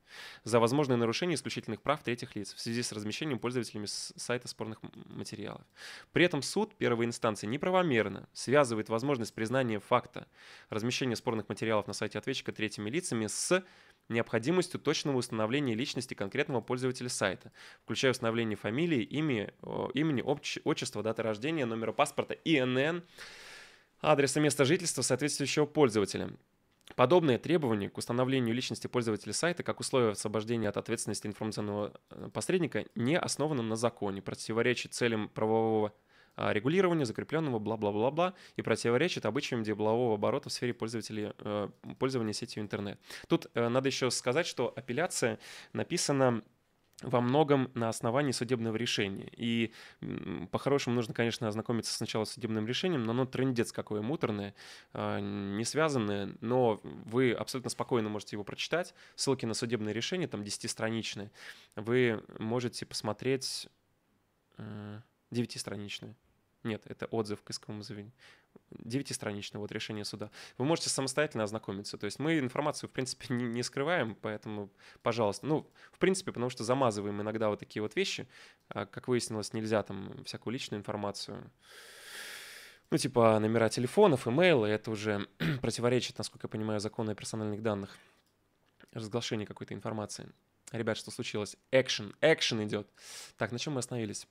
за возможные нарушения исключительных прав третьих лиц в связи с размещением пользователями сайта спорных материалов. При этом суд первой инстанции неправомерно связывает возможность признания факта размещения спорных материалов на сайте ответчика третьими лицами с необходимостью точного установления личности конкретного пользователя сайта, включая установление фамилии, имени, имени отчества, даты рождения, номера паспорта, ИНН, адреса места жительства соответствующего пользователя. Подобные требования к установлению личности пользователя сайта как условие освобождения от ответственности информационного э, посредника не основаны на законе, противоречит целям правового а, регулирования, закрепленного, бла-бла-бла-бла, и противоречит обычаям делового оборота в сфере пользователей, э, пользования сетью интернет. Тут э, надо еще сказать, что апелляция написана во многом на основании судебного решения. И по-хорошему нужно, конечно, ознакомиться сначала с судебным решением, но оно трендец какое муторное, а, не связанное, но вы абсолютно спокойно можете его прочитать. Ссылки на судебное решение, там десятистраничные, вы можете посмотреть э, девятистраничные. Нет, это отзыв к исковому заявлению. Девятистраничное вот решение суда. Вы можете самостоятельно ознакомиться. То есть мы информацию, в принципе, [LAUGHS] не, не скрываем, поэтому, пожалуйста. Ну, в принципе, потому что замазываем иногда вот такие вот вещи. А, как выяснилось, нельзя там всякую личную информацию ну, типа номера телефонов, имейлы, это уже [CLEARS THROAT] противоречит, насколько я понимаю, закону о персональных данных, разглашение какой-то информации. Ребят, что случилось? Экшен, экшен идет. Так, на чем мы остановились?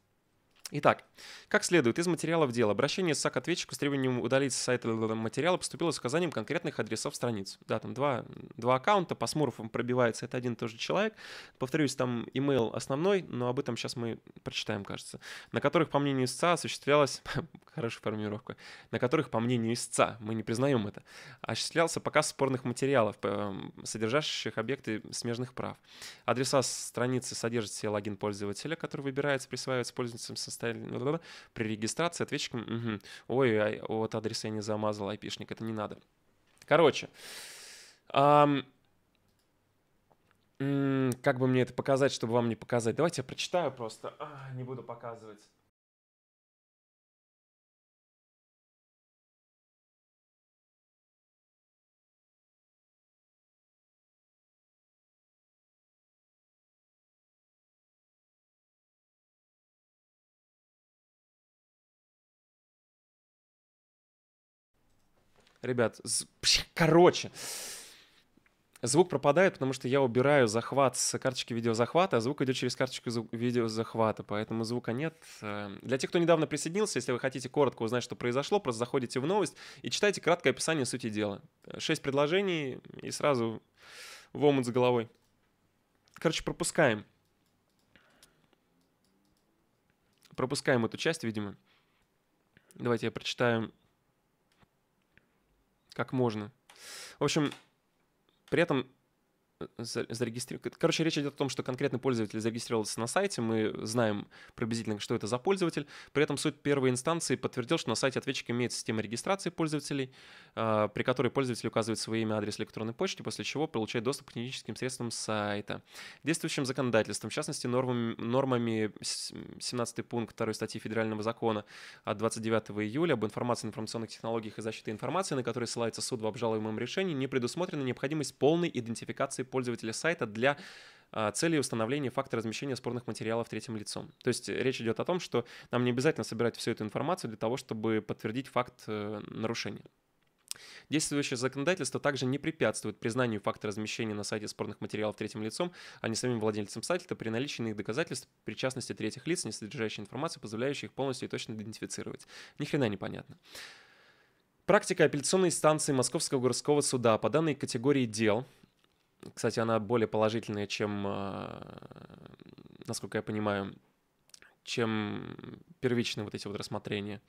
Итак, как следует, из материалов дела обращение САК ответчику с требованием удалить с сайта материала поступило с указанием конкретных адресов страниц. Да, там два, два аккаунта, по смурфам пробивается, это один и тот же человек. Повторюсь, там имейл основной, но об этом сейчас мы прочитаем, кажется. На которых, по мнению истца, осуществлялась... [LAUGHS] Хорошая формулировка. На которых, по мнению истца, мы не признаем это, осуществлялся показ спорных материалов, э, содержащих объекты смежных прав. Адреса страницы содержат все логин пользователя, который выбирается, присваивается пользователям со предоставили при регистрации ответчикам, угу, ой, вот адрес я не замазал, айпишник, это не надо. Короче, эм, как бы мне это показать, чтобы вам не показать? Давайте я прочитаю просто, а, не буду показывать. ребят, короче, звук пропадает, потому что я убираю захват с карточки видеозахвата, а звук идет через карточку видеозахвата, поэтому звука нет. Эм, для тех, кто недавно присоединился, если вы хотите коротко узнать, что произошло, просто заходите в новость и читайте краткое описание сути дела. Э, шесть предложений и сразу в омут за головой. Короче, пропускаем. Пропускаем эту часть, видимо. Давайте я прочитаю как можно. В общем, при этом зарегистрировать. Короче, речь идет о том, что конкретный пользователь зарегистрировался на сайте, мы знаем приблизительно, что это за пользователь. При этом суд первой инстанции подтвердил, что на сайте ответчика имеет система регистрации пользователей, а, при которой пользователь указывает свое имя, адрес электронной почты, после чего получает доступ к техническим средствам сайта. Действующим законодательством, в частности, нормами, нормами 17 пункт 2 статьи Федерального закона от 29 июля об информации на информационных технологиях и защите информации, на которые ссылается суд в обжалуемом решении, не предусмотрена необходимость полной идентификации пользователя сайта для а, целей установления факта размещения спорных материалов третьим лицом. То есть э, речь идет о том, что нам не обязательно собирать всю эту информацию для того, чтобы подтвердить факт э, нарушения. Действующее законодательство также не препятствует признанию факта размещения на сайте спорных материалов третьим лицом, а не самим владельцем сайта при наличии иных доказательств причастности третьих лиц, не содержащих информации, позволяющей их полностью и точно идентифицировать. Ни хрена непонятно. Практика апелляционной станции Московского городского суда по данной категории дел – кстати, она более положительная, чем, а, насколько я понимаю, чем первичные вот эти вот рассмотрения,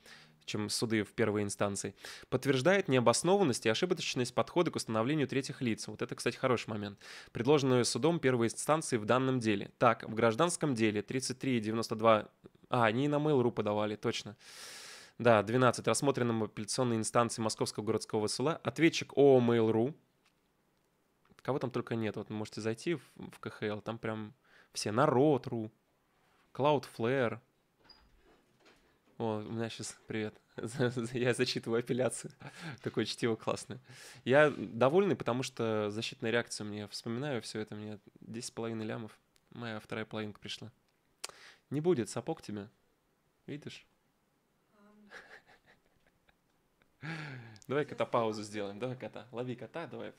чем суды в первой инстанции. Подтверждает необоснованность и ошибочность подхода к установлению третьих лиц. Вот это, кстати, хороший момент. Предложенную судом первой инстанции в данном деле. Так, в гражданском деле 33,92... А, они и на Mail.ru подавали, точно. Да, 12. Рассмотренным апелляционной инстанции Московского городского суда ответчик ООО Mail.ru Кого там только нет. Вот можете зайти в, в КХЛ, там прям все. Народ.ру, Cloudflare. О, у меня сейчас привет. [LAUGHS] Я зачитываю апелляции. [LAUGHS] Такое чтиво классное. Я довольный, потому что защитная реакция мне вспоминаю все это. Мне 10,5 лямов. Моя вторая половинка пришла. Не будет сапог тебе. Видишь? [LAUGHS] Давай кота паузу сделаем. Давай кота. Лови кота, давай.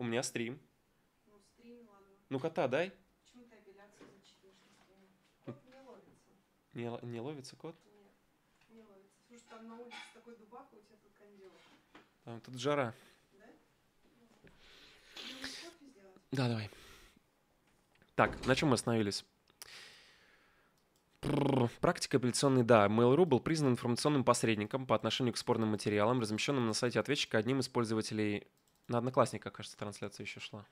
У меня стрим. Ну, стрим, ладно. Ну, кота дай. Почему ты апелляцию зачитываешь на стриме? не ловится. Не, не ловится кот? Нет, не ловится. Слушай, там на улице такой дубак, у тебя тут кондел. Там тут жара. Да? Ну, ну, да, давай. Так, на чем мы остановились? Практика апелляционной, да. Mail.ru был признан информационным посредником по отношению к спорным материалам, размещенным на сайте ответчика одним из пользователей на Одноклассниках, кажется, трансляция еще шла.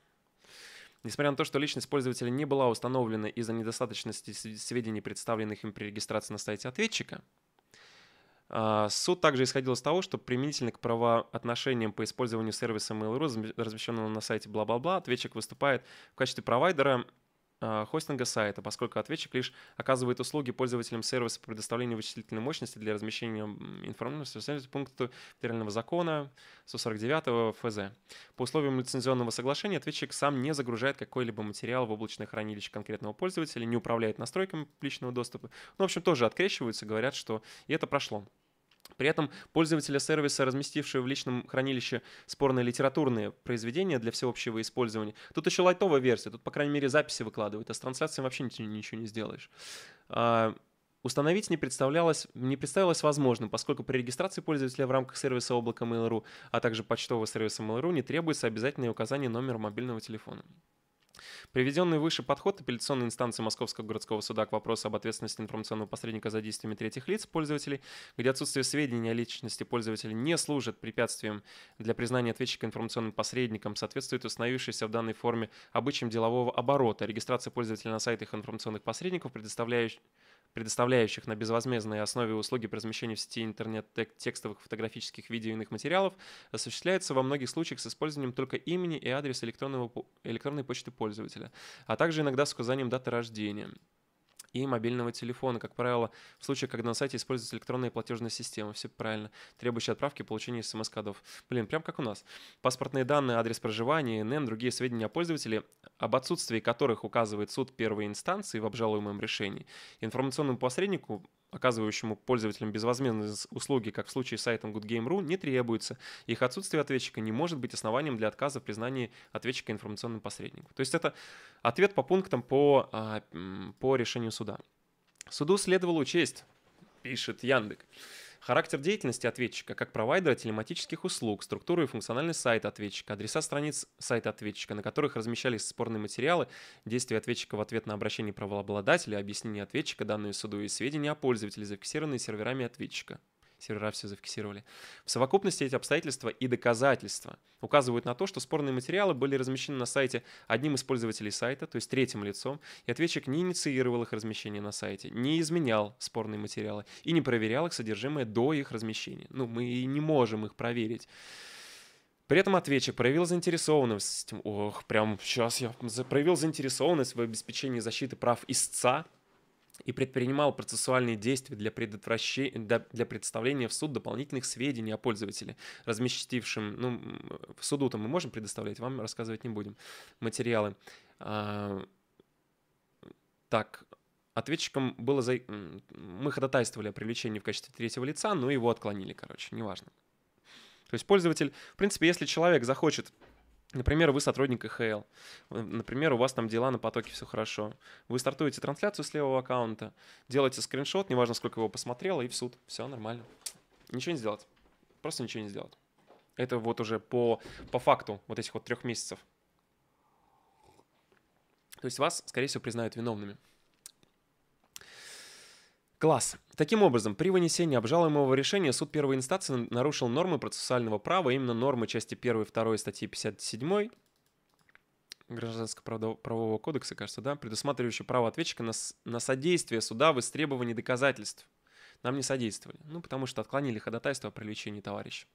Несмотря на то, что личность пользователя не была установлена из-за недостаточности сведений, представленных им при регистрации на сайте ответчика, а, суд также исходил из того, что применительно к правоотношениям по использованию сервиса Mail.ru, размещенного на сайте бла-бла-бла, ответчик выступает в качестве провайдера Э, хостинга сайта, поскольку ответчик лишь оказывает услуги пользователям сервиса по предоставлению вычислительной мощности для размещения информации в пункту федерального закона 149 ФЗ. По условиям лицензионного соглашения ответчик сам не загружает какой-либо материал в облачное хранилище конкретного пользователя, не управляет настройками личного доступа. Ну, в общем, тоже открещиваются, говорят, что и это прошло. При этом пользователи сервиса, разместившие в личном хранилище спорные литературные произведения для всеобщего использования, тут еще лайтовая версия, тут, по крайней мере, записи выкладывают, а с трансляцией вообще ничего, не сделаешь. А, установить не представлялось, не представлялось возможным, поскольку при регистрации пользователя в рамках сервиса облака Mail.ru, а также почтового сервиса Mail.ru не требуется обязательное указание номера мобильного телефона. Приведенный выше подход апелляционной инстанции Московского городского суда к вопросу об ответственности информационного посредника за действиями третьих лиц пользователей, где отсутствие сведений о личности пользователя не служит препятствием для признания ответчика информационным посредником, соответствует установившейся в данной форме обычаям делового оборота, регистрация пользователя на сайтах информационных посредников, предоставляющих предоставляющих на безвозмездной основе услуги по размещению в сети интернет текстовых, фотографических, видео и иных материалов, осуществляется во многих случаях с использованием только имени и адреса электронного, электронной почты пользователя, а также иногда с указанием даты рождения и мобильного телефона. Как правило, в случае, когда на сайте используется электронная платежная система, все правильно, требующие отправки и получения смс-кодов. Блин, прям как у нас. Паспортные данные, адрес проживания, НН, другие сведения о пользователе, об отсутствии которых указывает суд первой инстанции в обжалуемом решении. Информационному посреднику оказывающему пользователям безвозмездные услуги, как в случае с сайтом GoodGame.ru, не требуется. Их отсутствие ответчика не может быть основанием для отказа в признании ответчика информационным посредником. То есть это ответ по пунктам по, а, по решению суда. Суду следовало учесть, пишет Яндекс Характер деятельности ответчика как провайдера телематических услуг, структуру и функциональность сайта ответчика, адреса страниц сайта ответчика, на которых размещались спорные материалы, действия ответчика в ответ на обращение правообладателя, объяснение ответчика, данные суду и сведения о пользователе, зафиксированные серверами ответчика сервера все зафиксировали. В совокупности эти обстоятельства и доказательства указывают на то, что спорные материалы были размещены на сайте одним из пользователей сайта, то есть третьим лицом, и ответчик не инициировал их размещение на сайте, не изменял спорные материалы и не проверял их содержимое до их размещения. Ну, мы и не можем их проверить. При этом ответчик проявил заинтересованность, ох, прям сейчас я проявил заинтересованность в обеспечении защиты прав истца, и предпринимал процессуальные действия для, предотвращения, для представления в суд дополнительных сведений о пользователе, разместившем, ну, в суду-то мы можем предоставлять, вам рассказывать не будем, материалы. А, так, ответчиком было... За... Мы ходатайствовали о привлечении в качестве третьего лица, но его отклонили, короче, неважно. То есть пользователь, в принципе, если человек захочет Например, вы сотрудник ИХЛ, э, например, у вас там дела на потоке, все хорошо. Вы стартуете трансляцию с левого аккаунта, делаете скриншот, неважно, сколько его посмотрело, и в суд. Все нормально. Ничего не сделать. Просто ничего не сделать. Это вот уже по, по факту вот этих вот трех месяцев. То есть вас, скорее всего, признают виновными. Класс. Таким образом, при вынесении обжалуемого решения суд первой инстанции нарушил нормы процессуального права, именно нормы части 1 и 2 статьи 57 Гражданского правового кодекса, кажется, да, предусматривающий право ответчика на, на содействие суда в истребовании доказательств. Нам не содействовали, ну, потому что отклонили ходатайство о привлечении товарища.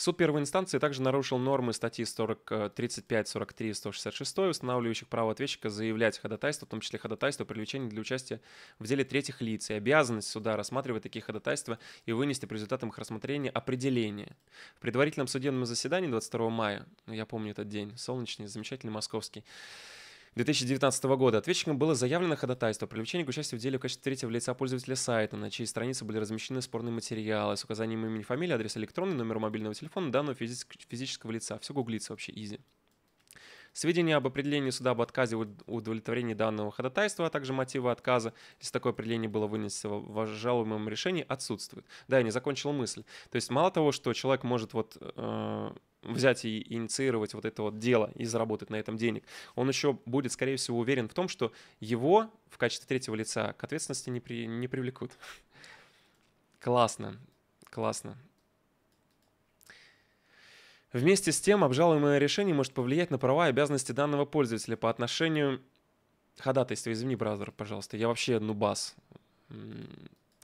Суд первой инстанции также нарушил нормы статьи 40, 35, 43 и 166, устанавливающих право ответчика заявлять ходатайство, в том числе ходатайство о привлечении для участия в деле третьих лиц, и обязанность суда рассматривать такие ходатайства и вынести по результатам их рассмотрения определение. В предварительном судебном заседании 22 мая, ну, я помню этот день, солнечный, замечательный московский, 2019 года ответчикам было заявлено ходатайство о привлечении к участию в деле в качестве третьего лица пользователя сайта, на чьей странице были размещены спорные материалы с указанием имени, фамилии, адреса электронный, номера мобильного телефона, данного физического лица. Все гуглится вообще изи. Сведения об определении суда об отказе в удовлетворении данного ходатайства, а также мотивы отказа, если такое определение было вынесено в жалуемом решении, отсутствуют. Да, я не закончил мысль. То есть мало того, что человек может вот э, взять и инициировать вот это вот дело и заработать на этом денег, он еще будет, скорее всего, уверен в том, что его в качестве третьего лица к ответственности не, при, не привлекут. Классно, классно. Вместе с тем, обжалуемое решение может повлиять на права и обязанности данного пользователя по отношению... Ходатайство, извини, браузер, пожалуйста. Я вообще нубас.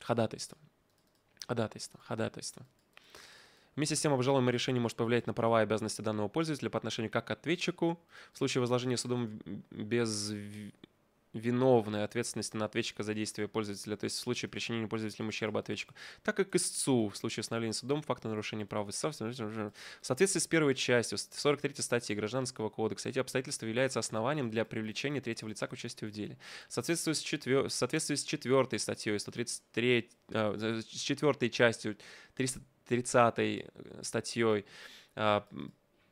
Ходатайство. Ходатайство, ходатайство. Вместе с тем, обжалуемое решение может повлиять на права и обязанности данного пользователя по отношению как к ответчику в случае возложения судом без виновной ответственности на ответчика за действия пользователя, то есть в случае причинения пользователям ущерба ответчику, так и к истцу в случае установления судом факта нарушения права истца. В соответствии с первой частью 43 статьи Гражданского кодекса эти обстоятельства являются основанием для привлечения третьего лица к участию в деле. В соответствии с, четвер... в соответствии с четвертой статьей 133, э, с четвертой частью 330 э, статьей э,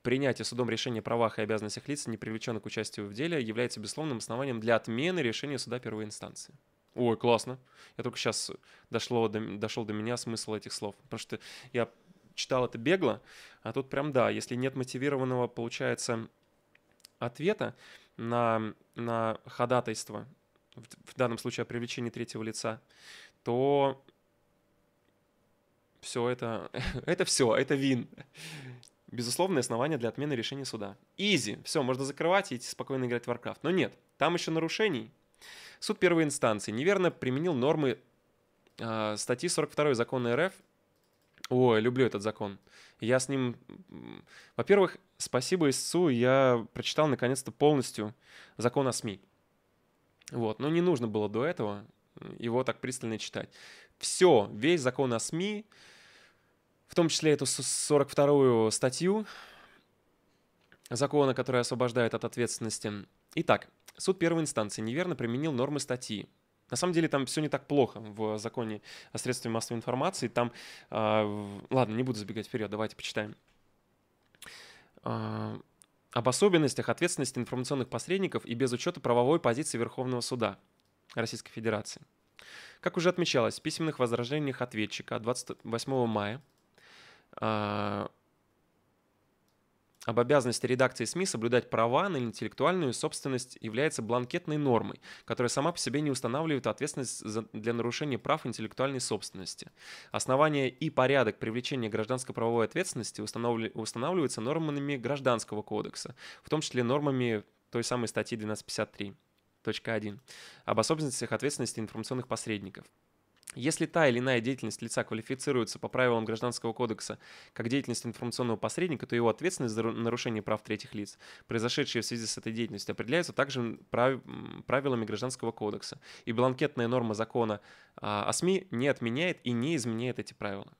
принятие судом решения о правах и обязанностях лиц, не привлеченных к участию в деле, является безусловным основанием для отмены решения суда первой инстанции. Ой, классно. Я только сейчас дошло до, дошел до меня смысл этих слов. Потому что я читал это бегло, а тут прям да, если нет мотивированного, получается, ответа на, на ходатайство, в, в данном случае о привлечении третьего лица, то все это, [LAUGHS] это все, это вин безусловные основания для отмены решения суда. Изи, все, можно закрывать и идти спокойно играть в Warcraft. Но нет, там еще нарушений. Суд первой инстанции неверно применил нормы э, статьи 42 закона РФ. Ой, люблю этот закон. Я с ним... Во-первых, спасибо истцу, я прочитал наконец-то полностью закон о СМИ. Вот, но не нужно было до этого его так пристально читать. Все, весь закон о СМИ, в том числе эту 42-ю статью закона, которая освобождает от ответственности. Итак, суд первой инстанции неверно применил нормы статьи. На самом деле там все не так плохо в законе о средстве массовой информации. Там, э, ладно, не буду забегать вперед, давайте почитаем. Э, об особенностях ответственности информационных посредников и без учета правовой позиции Верховного суда Российской Федерации. Как уже отмечалось в письменных возражениях ответчика 28 мая а, об обязанности редакции СМИ соблюдать права на интеллектуальную собственность является бланкетной нормой, которая сама по себе не устанавливает ответственность за, для нарушения прав интеллектуальной собственности. Основание и порядок привлечения гражданско-правовой ответственности устанавливаются нормами Гражданского кодекса, в том числе нормами той самой статьи 1253.1 об особенностях ответственности информационных посредников. Если та или иная деятельность лица квалифицируется по правилам Гражданского кодекса как деятельность информационного посредника, то его ответственность за нарушение прав третьих лиц, произошедшие в связи с этой деятельностью, определяется также прав... правилами Гражданского кодекса. И бланкетная норма закона а, о СМИ не отменяет и не изменяет эти правила.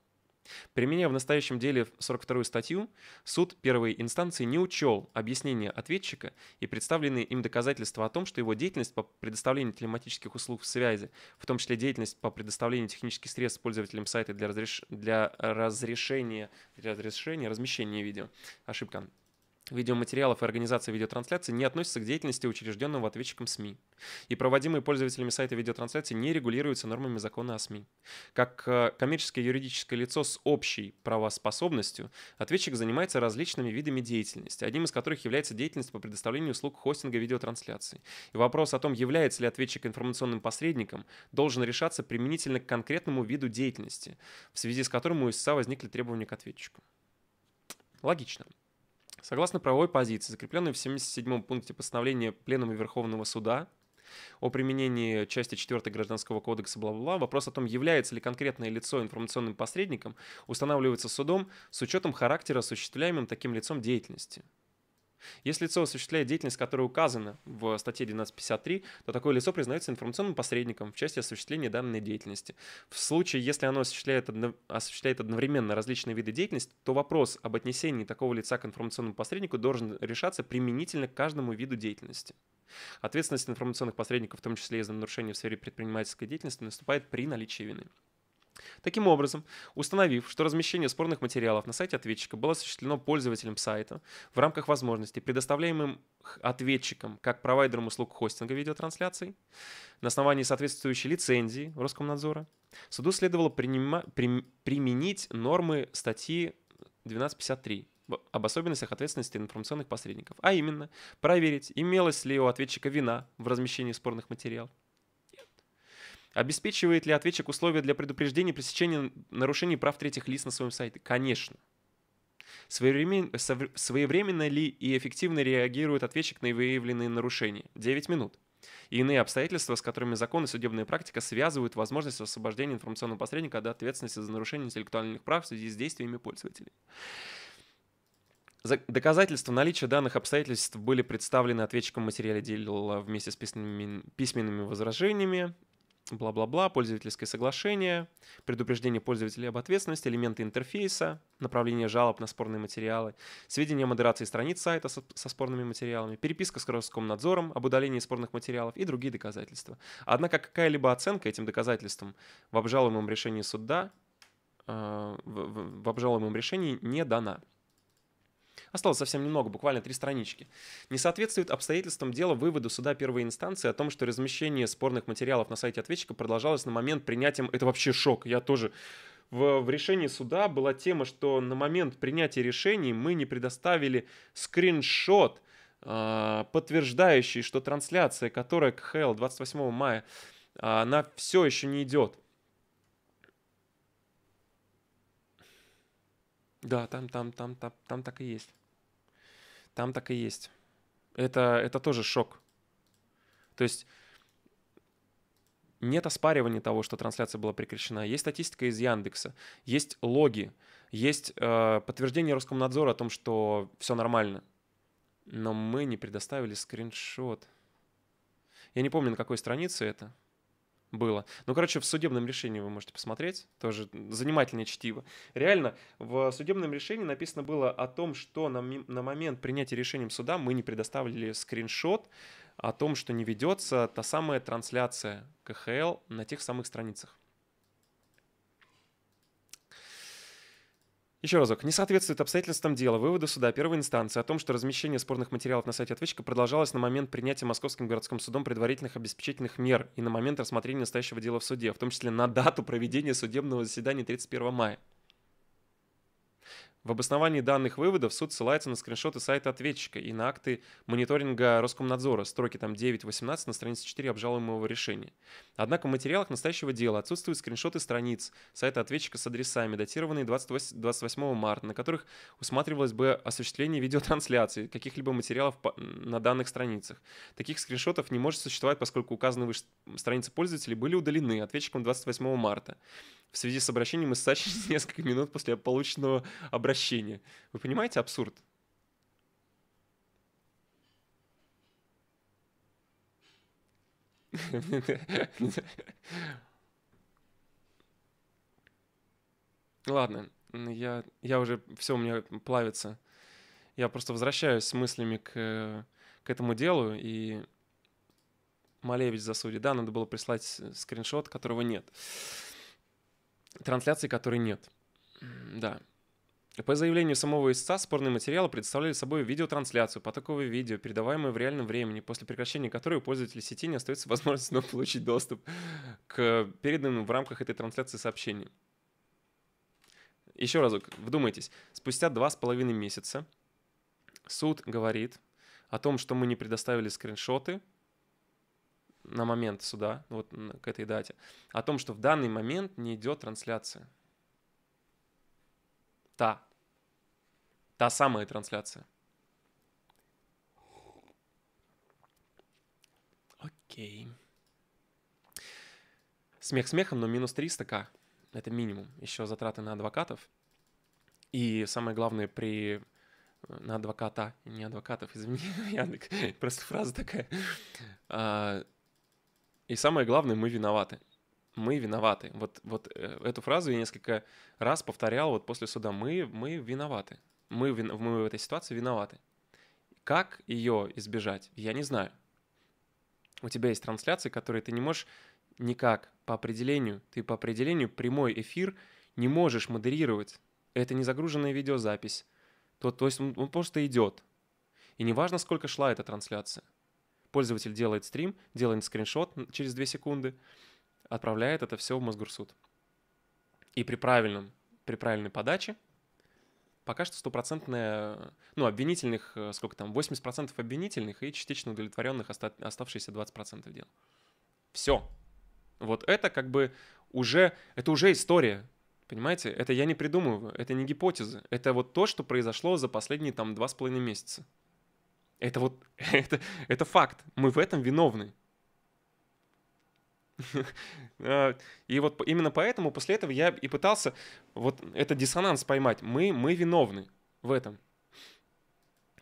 Применяя в настоящем деле 42-ю статью, суд первой инстанции не учел объяснения ответчика и представленные им доказательства о том, что его деятельность по предоставлению телематических услуг в связи, в том числе деятельность по предоставлению технических средств пользователям сайта для, разреш... для разрешения, для разрешения размещения видео, ошибка, видеоматериалов и организации видеотрансляции не относятся к деятельности, учрежденного ответчиком СМИ, и проводимые пользователями сайта видеотрансляции не регулируются нормами закона о СМИ. Как э, коммерческое юридическое лицо с общей правоспособностью, ответчик занимается различными видами деятельности, одним из которых является деятельность по предоставлению услуг хостинга видеотрансляции. И вопрос о том, является ли ответчик информационным посредником, должен решаться применительно к конкретному виду деятельности, в связи с которым у истца возникли требования к ответчику. Логично. Согласно правовой позиции, закрепленной в 77-м пункте постановления Пленума Верховного Суда о применении части 4 Гражданского кодекса, бла-бла-бла, вопрос о том, является ли конкретное лицо информационным посредником, устанавливается судом с учетом характера осуществляемым таким лицом деятельности. Если лицо осуществляет деятельность, которая указана в статье 1253, то такое лицо признается информационным посредником в части осуществления данной деятельности. В случае, если оно осуществляет, одно, осуществляет одновременно различные виды деятельности, то вопрос об отнесении такого лица к информационному посреднику должен решаться применительно к каждому виду деятельности. Ответственность информационных посредников, в том числе и за нарушение в сфере предпринимательской деятельности, наступает при наличии вины. Таким образом, установив, что размещение спорных материалов на сайте ответчика было осуществлено пользователем сайта в рамках возможностей, предоставляемым ответчиком как провайдером услуг хостинга видеотрансляций, на основании соответствующей лицензии Роскомнадзора, суду следовало принима, при, применить нормы статьи 1253 об особенностях ответственности информационных посредников, а именно проверить, имелась ли у ответчика вина в размещении спорных материалов, Обеспечивает ли ответчик условия для предупреждения пресечения нарушений прав третьих лиц на своем сайте? Конечно. Своевременно ли и эффективно реагирует ответчик на выявленные нарушения? 9 минут. И иные обстоятельства, с которыми закон и судебная практика связывают возможность освобождения информационного посредника от ответственности за нарушение интеллектуальных прав в связи с действиями пользователей. Доказательства наличия данных обстоятельств были представлены ответчиком в материале дела вместе с письменными, письменными возражениями бла-бла-бла, пользовательское соглашение, предупреждение пользователей об ответственности, элементы интерфейса, направление жалоб на спорные материалы, сведения о модерации страниц сайта со, со спорными материалами, переписка с надзором, об удалении спорных материалов и другие доказательства. Однако какая-либо оценка этим доказательствам в обжалуемом решении суда э, в, в, в обжалуемом решении не дана осталось совсем немного, буквально три странички, не соответствует обстоятельствам дела выводу суда первой инстанции о том, что размещение спорных материалов на сайте ответчика продолжалось на момент принятия... Это вообще шок, я тоже... В, в решении суда была тема, что на момент принятия решений мы не предоставили скриншот, э, подтверждающий, что трансляция, которая к КХЛ 28 мая, а, она все еще не идет. Да, там, там, там, там, там так и есть. Там так и есть. Это, это тоже шок. То есть нет оспаривания того, что трансляция была прекращена. Есть статистика из Яндекса, есть логи, есть э, подтверждение Роскомнадзора о том, что все нормально. Но мы не предоставили скриншот. Я не помню, на какой странице это было. Ну, короче, в судебном решении вы можете посмотреть, тоже занимательное чтиво. Реально, в судебном решении написано было о том, что на, на момент принятия решения суда мы не предоставили скриншот о том, что не ведется та самая трансляция КХЛ на тех самых страницах. Еще разок. Не соответствует обстоятельствам дела выводы суда первой инстанции о том, что размещение спорных материалов на сайте ответчика продолжалось на момент принятия Московским городским судом предварительных обеспечительных мер и на момент рассмотрения настоящего дела в суде, в том числе на дату проведения судебного заседания 31 мая. В обосновании данных выводов суд ссылается на скриншоты сайта ответчика и на акты мониторинга Роскомнадзора, строки там 9.18 на странице 4 обжалуемого решения. Однако в материалах настоящего дела отсутствуют скриншоты страниц сайта ответчика с адресами, датированные 28, 28 марта, на которых усматривалось бы осуществление видеотрансляции каких-либо материалов по, на данных страницах. Таких скриншотов не может существовать, поскольку указанные выше страницы пользователей были удалены ответчиком 28 марта. В связи с обращением истачились [LAUGHS] несколько минут после полученного обращения обращение. Вы понимаете абсурд? Ладно, я, я уже все у меня плавится. Я просто возвращаюсь с мыслями к, к этому делу, и Малевич засудит. Да, надо было прислать скриншот, которого нет. Трансляции, которой нет. Да. По заявлению самого истца, спорные материалы представляли собой видеотрансляцию, потоковое видео, передаваемое в реальном времени, после прекращения которой у пользователей сети не остается [LAUGHS] возможности снова получить доступ к переданным в рамках этой трансляции сообщениям. Еще разок, вдумайтесь, спустя два с половиной месяца суд говорит о том, что мы не предоставили скриншоты на момент суда, вот к этой дате, о том, что в данный момент не идет трансляция. Та. Та самая трансляция. Окей. Смех смехом, но минус 300к. Это минимум. Еще затраты на адвокатов. И самое главное, при э, на адвоката, не адвокатов, извини, [LAUGHS] Яндекс, просто фраза такая. А, и самое главное, мы виноваты мы виноваты. Вот, вот э, эту фразу я несколько раз повторял вот после суда. Мы, мы виноваты. Мы, мы в этой ситуации виноваты. Как ее избежать, я не знаю. У тебя есть трансляции, которые ты не можешь никак по определению. Ты по определению прямой эфир не можешь модерировать. Это не загруженная видеозапись. То, то есть он, ну, он ну, просто идет. И неважно, сколько шла эта трансляция. Пользователь делает стрим, делает скриншот через 2 секунды, отправляет это все в Мосгорсуд. И при правильном, при правильной подаче пока что стопроцентная, ну, обвинительных, э, сколько там, 80% обвинительных и частично удовлетворенных оста- оставшиеся 20% дел. Все. Вот это как бы уже, это уже история, понимаете? Это я не придумываю, это не гипотезы, это вот то, что произошло за последние там два с половиной месяца. Это вот, [LAUGHS] это, это факт, мы в этом виновны. [LAUGHS] А, и вот именно поэтому после этого я и пытался вот этот диссонанс поймать. Мы, мы виновны в этом.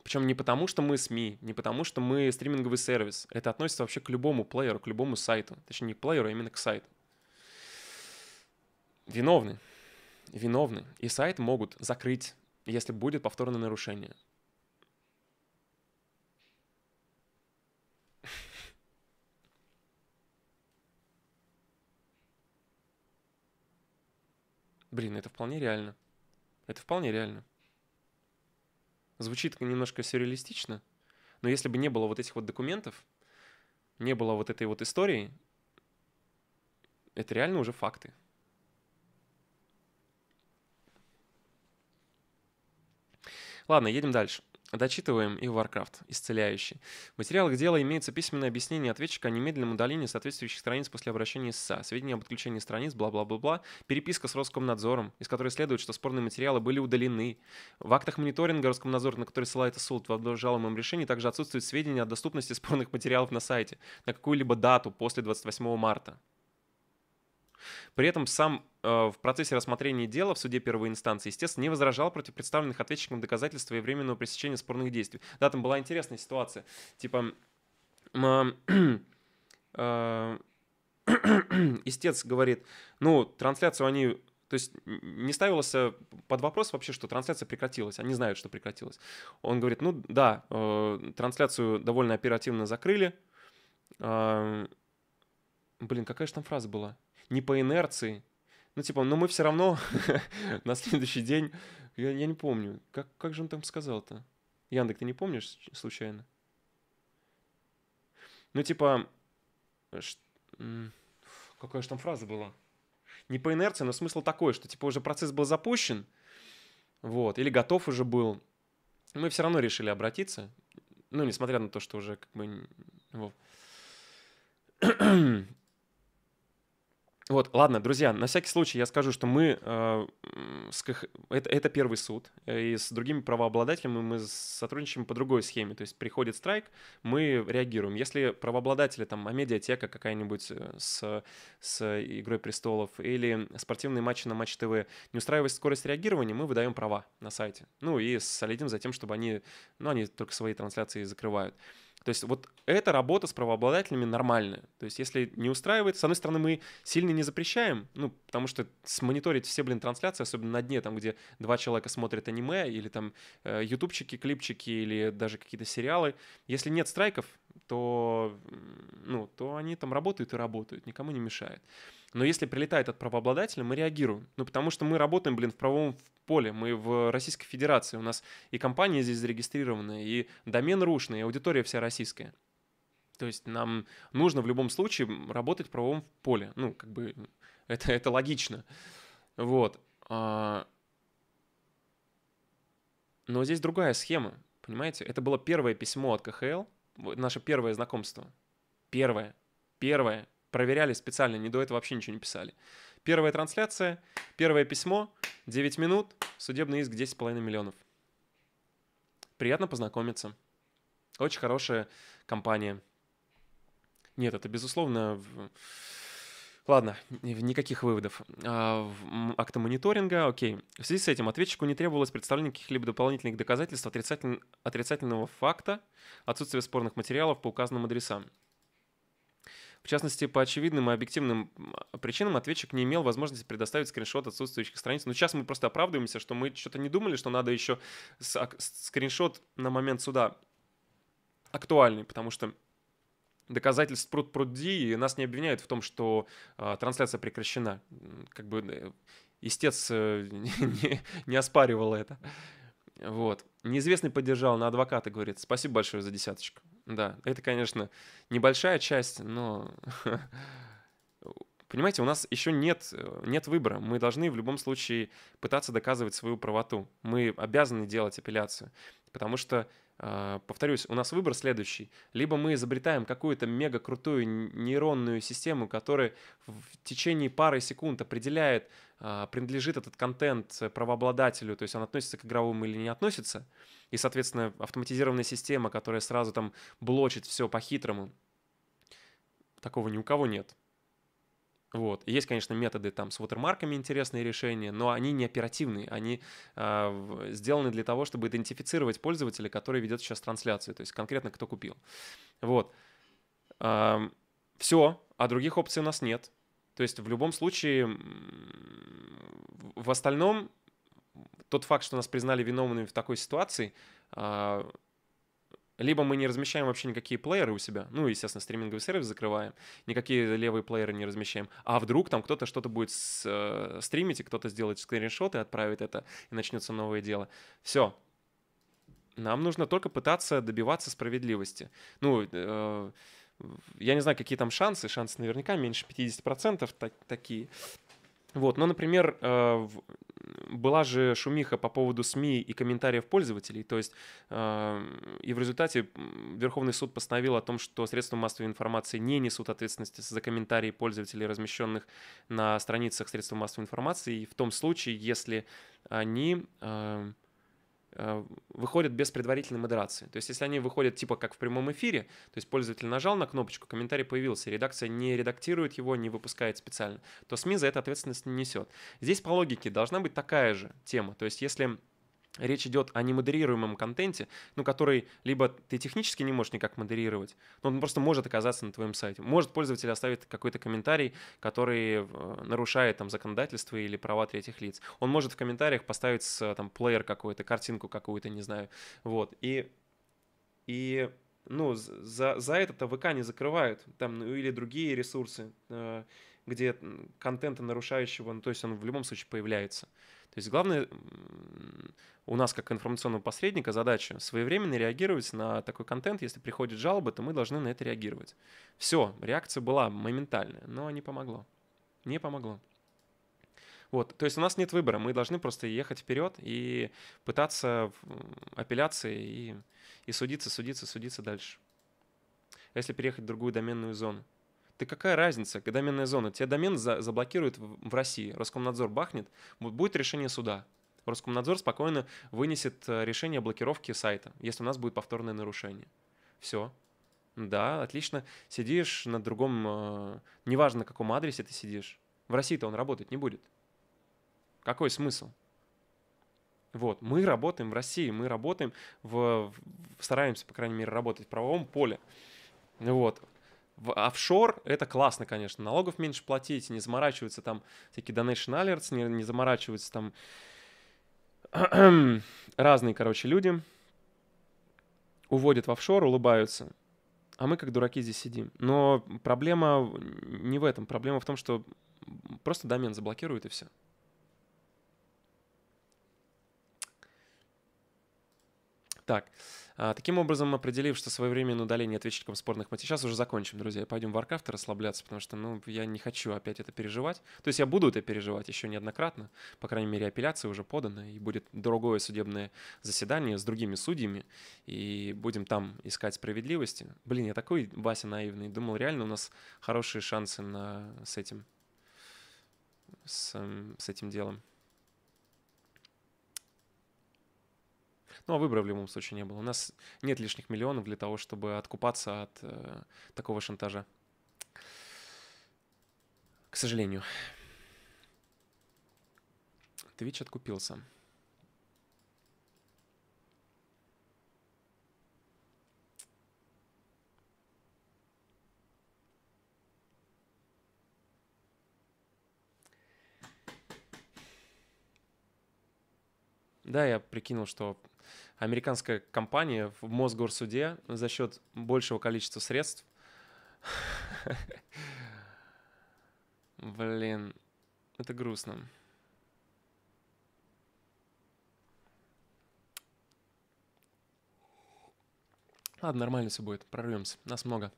Причем не потому, что мы СМИ, не потому, что мы стриминговый сервис. Это относится вообще к любому плееру, к любому сайту. Точнее, не к плееру, а именно к сайту. Виновны. Виновны. И сайт могут закрыть, если будет повторное нарушение. Блин, это вполне реально. Это вполне реально. Звучит немножко сюрреалистично, но если бы не было вот этих вот документов, не было вот этой вот истории, это реально уже факты. Ладно, едем дальше. Дочитываем и Warcraft, исцеляющий. В материалах дела имеется письменное объяснение ответчика о немедленном удалении соответствующих страниц после обращения ССА, сведения об отключении страниц, бла-бла-бла-бла, переписка с Роскомнадзором, из которой следует, что спорные материалы были удалены. В актах мониторинга Роскомнадзор, на который ссылается суд в обжалуемом решении, также отсутствуют сведения о доступности спорных материалов на сайте на какую-либо дату после 28 марта. При этом сам э, в процессе рассмотрения дела в суде первой инстанции, естественно, не возражал против представленных ответчиком доказательств и временного пресечения спорных действий. Да, там была интересная ситуация. Типа, э, [CLEARS THROAT] истец говорит, ну, трансляцию они то есть не ставилось под вопрос вообще, что трансляция прекратилась. Они знают, что прекратилась. Он говорит, ну да, э, трансляцию довольно оперативно закрыли. блин, какая же там фраза была? не по инерции. Ну, типа, но ну, мы все равно [LAUGHS] на следующий день... Я, я не помню, как, как же он там сказал-то? Яндек, ты не помнишь случайно? Ну, типа... Ш... Какая же там фраза была? Не по инерции, но смысл такой, что, типа, уже процесс был запущен, вот, или готов уже был. Мы все равно решили обратиться, ну, несмотря на то, что уже как бы... Вот, ладно, друзья, на всякий случай я скажу, что мы э, с КХ... это, это первый суд, и с другими правообладателями мы сотрудничаем по другой схеме. То есть приходит страйк, мы реагируем. Если правообладатели, там, амедиатека какая-нибудь э, с, с «Игрой престолов» или спортивные матчи на Матч ТВ не устраивает скорость реагирования, мы выдаем права на сайте. Ну и следим за тем, чтобы они, ну, они только свои трансляции закрывают. То есть вот эта работа с правообладателями нормальная. То есть если не устраивает, с одной стороны, мы сильно не запрещаем, ну, потому что смониторить все, блин, трансляции, особенно на дне, там, где два человека смотрят аниме, или там э, ютубчики, клипчики, или даже какие-то сериалы, если нет страйков, то, ну, то они там работают и работают, никому не мешает. Но если прилетает от правообладателя, мы реагируем. Ну, потому что мы работаем, блин, в правовом поле. Мы в Российской Федерации, у нас и компания здесь зарегистрирована, и домен рушный, и аудитория вся российская. То есть нам нужно в любом случае работать в правовом поле. Ну, как бы это, это логично. Вот. А, но здесь другая схема, понимаете? Это было первое письмо от КХЛ, наше первое знакомство. Первое. Первое. Проверяли специально, не до этого вообще ничего не писали. Первая трансляция, первое письмо, 9 минут, судебный иск 10,5 миллионов. Приятно познакомиться. Очень хорошая компания. Нет, это безусловно... Ладно, никаких выводов. А, акта мониторинга, окей. В связи с этим ответчику не требовалось представления каких-либо дополнительных доказательств отрицатель... отрицательного факта, отсутствия спорных материалов по указанным адресам. В частности, по очевидным и объективным причинам ответчик не имел возможности предоставить скриншот отсутствующих страниц. Но сейчас мы просто оправдываемся, что мы что-то не думали, что надо еще скриншот на момент суда актуальный, потому что доказательств пруд пруди, и нас не обвиняют в том, что э, трансляция прекращена. Как бы э, истец э, [LAUGHS] не, не оспаривал это. Вот. Неизвестный поддержал на адвоката, говорит, спасибо большое за десяточку да. Это, конечно, небольшая часть, но... [LAUGHS] Понимаете, у нас еще нет, э, нет выбора. Мы должны в любом случае пытаться доказывать свою правоту. Мы обязаны делать апелляцию. Потому что, э, повторюсь, у нас выбор следующий. Либо мы изобретаем какую-то мега крутую нейронную систему, которая в течение пары секунд определяет, э, принадлежит этот контент правообладателю, то есть он относится к игровому или не относится – и, соответственно, автоматизированная система, которая сразу там блочит все по-хитрому, такого ни у кого нет. Вот. есть, конечно, методы там с ватермарками интересные решения, но они не оперативные, они э, сделаны для того, чтобы идентифицировать пользователя, который ведет сейчас трансляцию, то есть конкретно кто купил. Вот. Э, все, а других опций у нас нет. То есть в любом случае, в остальном тот факт, что нас признали виновными в такой ситуации, а, либо мы не размещаем вообще никакие плееры у себя, ну, естественно, стриминговый сервис закрываем, никакие левые плееры не размещаем, а вдруг там кто-то что-то будет с, э, стримить, и кто-то сделает скриншот и отправит это, и начнется новое дело. Все. Нам нужно только пытаться добиваться справедливости. Ну, э, я не знаю, какие там шансы, шансы наверняка меньше 50% так, такие. Вот, но, например, э, была же шумиха по поводу СМИ и комментариев пользователей, то есть э, и в результате Верховный суд постановил о том, что средства массовой информации не несут ответственности за комментарии пользователей, размещенных на страницах средств массовой информации, и в том случае, если они э, Э, выходят без предварительной модерации. То есть, если они выходят типа как в прямом эфире, то есть пользователь нажал на кнопочку, комментарий появился, редакция не редактирует его, не выпускает специально, то СМИ за это ответственность не несет. Здесь по логике должна быть такая же тема. То есть, если речь идет о немодерируемом контенте, ну, который либо ты технически не можешь никак модерировать, но он просто может оказаться на твоем сайте. Может пользователь оставить какой-то комментарий, который э, нарушает там законодательство или права третьих лиц. Он может в комментариях поставить э, там плеер какую то картинку какую-то, не знаю. Вот. И, и ну, за, за это-то ВК не закрывают. Там, ну, или другие ресурсы, э, где контента нарушающего, ну, то есть он в любом случае появляется. То есть главное у нас как информационного посредника задача своевременно реагировать на такой контент. Если приходит жалоба, то мы должны на это реагировать. Все, реакция была моментальная, но не помогло. Не помогло. Вот, то есть у нас нет выбора, мы должны просто ехать вперед и пытаться апелляции и, и судиться, судиться, судиться дальше. Если переехать в другую доменную зону. Ты какая разница, когда доменная зона? Тебя домен за, заблокируют в, в России, Роскомнадзор бахнет, будет решение суда. Роскомнадзор спокойно вынесет э, решение о блокировке сайта, если у нас будет повторное нарушение. Все. Да, отлично. Сидишь на другом, э, неважно на каком адресе ты сидишь. В России-то он работать не будет. Какой смысл? Вот, мы работаем в России, мы работаем в, в стараемся, по крайней мере, работать в правовом поле. Вот в офшор это классно, конечно. Налогов меньше платить, не заморачиваются там всякие donation alerts, не, не заморачиваются там [CLEARS THROAT] разные, короче, люди. Уводят в офшор, улыбаются. А мы как дураки здесь сидим. Но проблема не в этом. Проблема в том, что просто домен заблокируют и все. Так. А, таким образом, определив, что своевременное удаление ответчиком спорных матчей... Сейчас уже закончим, друзья. Пойдем в Warcraft расслабляться, потому что, ну, я не хочу опять это переживать. То есть я буду это переживать еще неоднократно. По крайней мере, апелляция уже подана, и будет другое судебное заседание с другими судьями, и будем там искать справедливости. Блин, я такой, Вася, наивный. Думал, реально у нас хорошие шансы на... с этим с, с этим делом. Ну, а выбора в любом случае не было. У нас нет лишних миллионов для того, чтобы откупаться от э, такого шантажа. К сожалению. Твич откупился. Да, я прикинул, что американская компания в Мосгорсуде за счет большего количества средств. [LAUGHS] Блин, это грустно. Ладно, нормально все будет, прорвемся, нас много.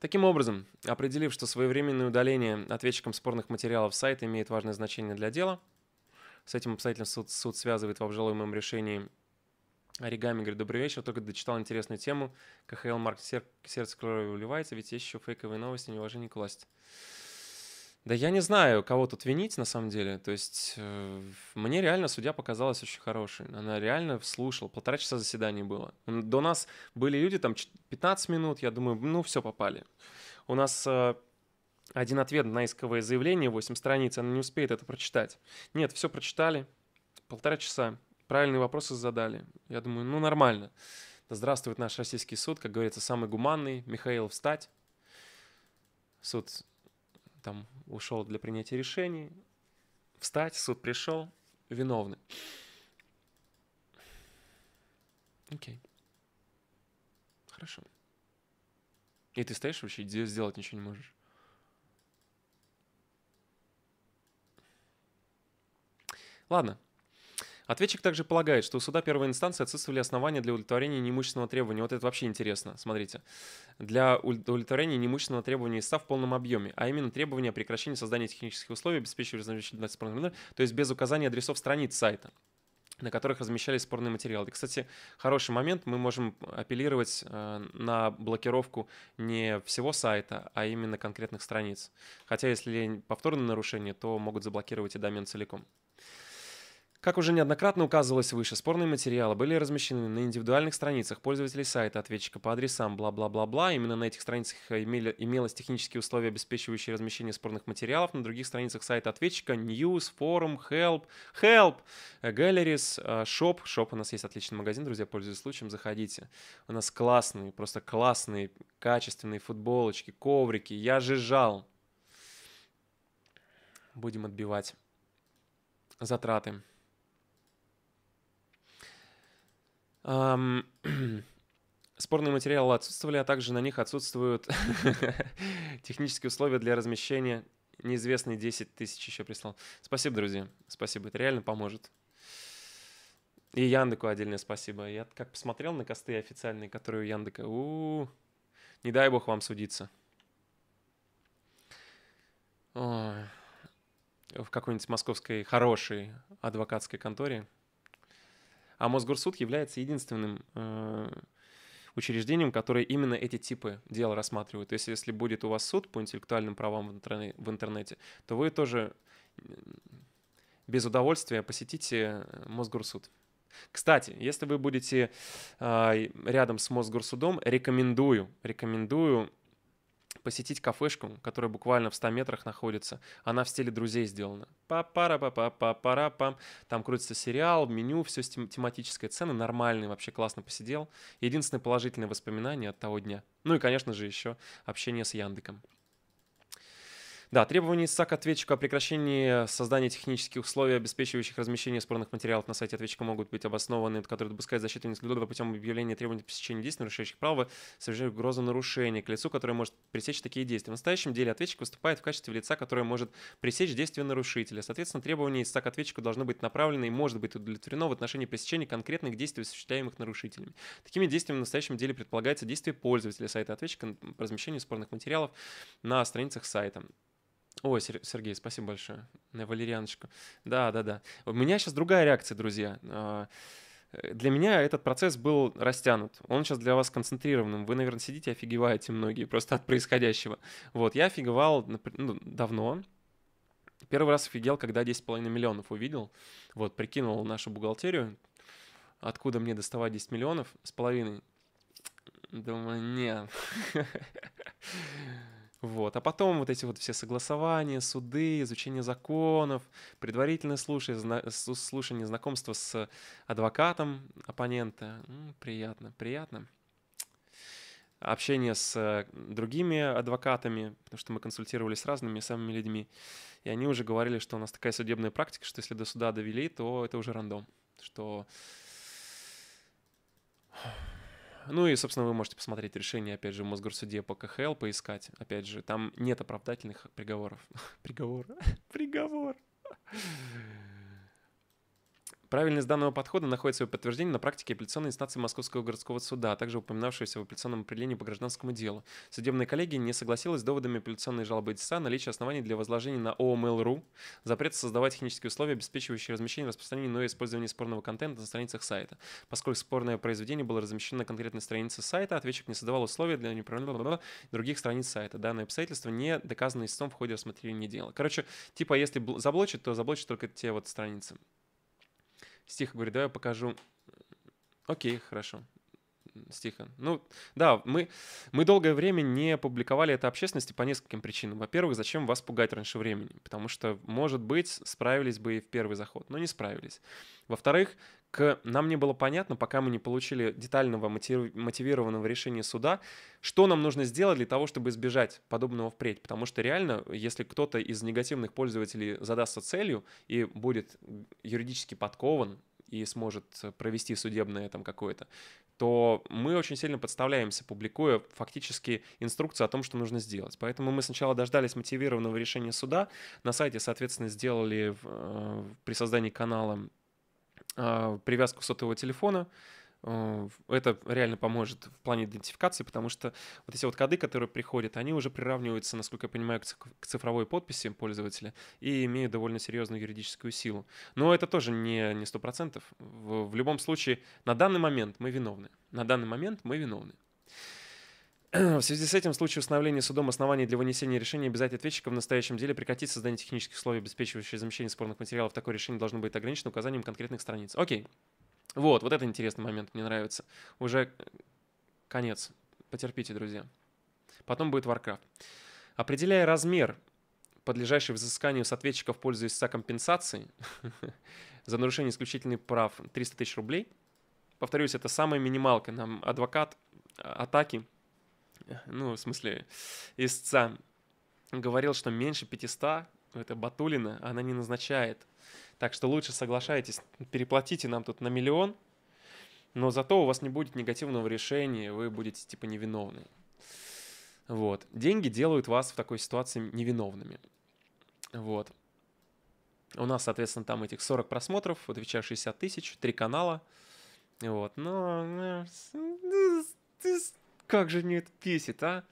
Таким образом, определив, что своевременное удаление ответчикам спорных материалов сайта имеет важное значение для дела – с этим обстоятельством суд, суд связывает в обжалуемом решении Оригами говорит, добрый вечер, только дочитал интересную тему. КХЛ Марк сер- сердце крови уливается, ведь есть еще фейковые новости, неуважение к власти. Да я не знаю, кого тут винить на самом деле. То есть э, мне реально судья показалась очень хорошей. Она реально слушала. Полтора часа заседания было. До нас были люди там 15 минут, я думаю, ну все, попали. У нас э, один ответ на исковое заявление, 8 страниц, она не успеет это прочитать. Нет, все прочитали, полтора часа, правильные вопросы задали. Я думаю, ну нормально. Да здравствует наш российский суд, как говорится, самый гуманный. Михаил, встать. Суд там ушел для принятия решений. Встать, суд пришел, виновный. Окей. Хорошо. И ты стоишь вообще, сделать ничего не можешь. Ладно. Ответчик также полагает, что у суда первой инстанции отсутствовали основания для удовлетворения неимущественного требования. Вот это вообще интересно, смотрите. Для удовлетворения неимущественного требования ИСА в полном объеме, а именно требования о прекращении создания технических условий, обеспечивающих размещение то есть без указания адресов страниц сайта на которых размещались спорные материалы. И, кстати, хороший момент, мы можем апеллировать э, на блокировку не всего сайта, а именно конкретных страниц. Хотя если повторное нарушение, то могут заблокировать и домен целиком. Как уже неоднократно указывалось выше, спорные материалы были размещены на индивидуальных страницах пользователей сайта ответчика по адресам бла-бла-бла-бла. Именно на этих страницах имели, имелось технические условия, обеспечивающие размещение спорных материалов. На других страницах сайта ответчика News, Forum, Help, Help, э, Galleries, э, Shop. Shop у нас есть отличный магазин, друзья, пользуясь случаем, заходите. У нас классные, просто классные, качественные футболочки, коврики. Я же жал. Будем отбивать затраты. [CLEARS THROAT] Спорные материалы отсутствовали, а также на них отсутствуют [LAUGHS] технические условия для размещения. Неизвестный 10 тысяч еще прислал. Спасибо, друзья. Спасибо, это реально поможет. И Яндеку отдельное спасибо. Я как посмотрел на косты официальные, которые у Яндека. У -у -у. Не дай бог вам судиться. Ой. В какой-нибудь московской хорошей адвокатской конторе а Мосгорсуд является единственным э, учреждением, которое именно эти типы дел рассматривает. То есть, если будет у вас суд по интеллектуальным правам в интернете, то вы тоже без удовольствия посетите Мосгорсуд. Кстати, если вы будете э, рядом с Мосгорсудом, рекомендую, рекомендую посетить кафешку, которая буквально в 100 метрах находится. Она в стиле друзей сделана. па пара па па пара пам Там крутится сериал, меню, все с тематической цены. Нормальный, вообще классно посидел. Единственное положительное воспоминание от того дня. Ну и, конечно же, еще общение с Яндеком. Да, требования САК ответчику о прекращении создания технических условий, обеспечивающих размещение спорных материалов на сайте ответчика, могут быть обоснованы, которые допускают защиту несоблюдного а путем объявления требований посещения действий, нарушающих право, совершающих угрозу нарушения к лицу, которое может пресечь такие действия. В настоящем деле ответчик выступает в качестве лица, которое может пресечь действия нарушителя. Соответственно, требования ИСА к ответчику должны быть направлены и может быть удовлетворено в отношении пресечения конкретных действий, осуществляемых нарушителями. Такими действиями в настоящем деле предполагается действие пользователя сайта ответчика по размещению спорных материалов на страницах сайта. Ой, Сергей, спасибо большое. На валерьяночку. Да, да, да. У меня сейчас другая реакция, друзья. А, для меня этот процесс был растянут. Он сейчас для вас концентрированным. Вы, наверное, сидите, офигеваете многие просто от происходящего. Вот, я офигевал ну, давно. Первый раз офигел, когда 10,5 миллионов увидел. Вот, прикинул нашу бухгалтерию, откуда мне доставать 10 миллионов с половиной. Думаю, нет. [LAUGHS] Вот. А потом вот эти вот все согласования, суды, изучение законов, предварительное слушание, зна слушание знакомство с адвокатом оппонента. приятно, приятно. Общение с другими адвокатами, потому что мы консультировались с разными самыми людьми. И они уже говорили, что у нас такая судебная практика, что если до суда довели, то это уже рандом. Что ну и, собственно, вы можете посмотреть решение, опять же, в Мосгорсуде по КХЛ, поискать. Опять же, там нет оправдательных приговоров. Приговор. [LAUGHS] Приговор. Правильность данного подхода находит свое подтверждение на практике апелляционной инстанции Московского городского суда, а также упоминавшегося в апелляционном определении по гражданскому делу. Судебная коллегия не согласилась с доводами апелляционной жалобы ИТСА наличие оснований для возложения на ОМЛРу Mail.ru запрет создавать технические условия, обеспечивающие размещение, распространение, но и использование спорного контента на страницах сайта. Поскольку спорное произведение было размещено на конкретной странице сайта, ответчик не создавал условия для неправильного других страниц сайта. Данное обстоятельство не доказано истцом в ходе рассмотрения дела. Короче, типа, если заблочить, то заблочить только те вот страницы. Стих говорит, давай я покажу. Окей, хорошо. Стиха. Ну, да, мы, мы долгое время не публиковали это общественности по нескольким причинам. Во-первых, зачем вас пугать раньше времени? Потому что, может быть, справились бы и в первый заход, но не справились. Во-вторых, к нам не было понятно, пока мы не получили детального мотивированного решения суда, что нам нужно сделать для того, чтобы избежать подобного впредь. Потому что реально, если кто-то из негативных пользователей задастся целью и будет юридически подкован и сможет провести судебное там какое-то, то мы очень сильно подставляемся, публикуя фактически инструкцию о том, что нужно сделать. Поэтому мы сначала дождались мотивированного решения суда, на сайте, соответственно, сделали э, при создании канала а, привязку сотового телефона. Э, это реально поможет в плане идентификации, потому что вот эти вот коды, которые приходят, они уже приравниваются, насколько я понимаю, к цифровой подписи пользователя и имеют довольно серьезную юридическую силу. Но это тоже не, не 100%. В, в любом случае, на данный момент мы виновны. На данный момент мы виновны. В связи с этим в случае установления судом оснований для вынесения решения обязать ответчика в настоящем деле прекратить создание технических условий, обеспечивающих замещение спорных материалов. Такое решение должно быть ограничено указанием конкретных страниц. Окей. Вот, вот это интересный момент, мне нравится. Уже конец. Потерпите, друзья. Потом будет Warcraft. Определяя размер подлежащий взысканию с ответчика в пользу истца компенсации [LAUGHS] за нарушение исключительных прав 300 тысяч рублей. Повторюсь, это самая минималка. Нам адвокат а, атаки – ну, в смысле, истца, говорил, что меньше 500, это Батулина, она не назначает. Так что лучше соглашайтесь, переплатите нам тут на миллион, но зато у вас не будет негативного решения, вы будете типа невиновны. Вот. Деньги делают вас в такой ситуации невиновными. Вот. У нас, соответственно, там этих 40 просмотров, отвечаю 60 тысяч, три канала. Вот. Но э, ну, как же мне это писит, а?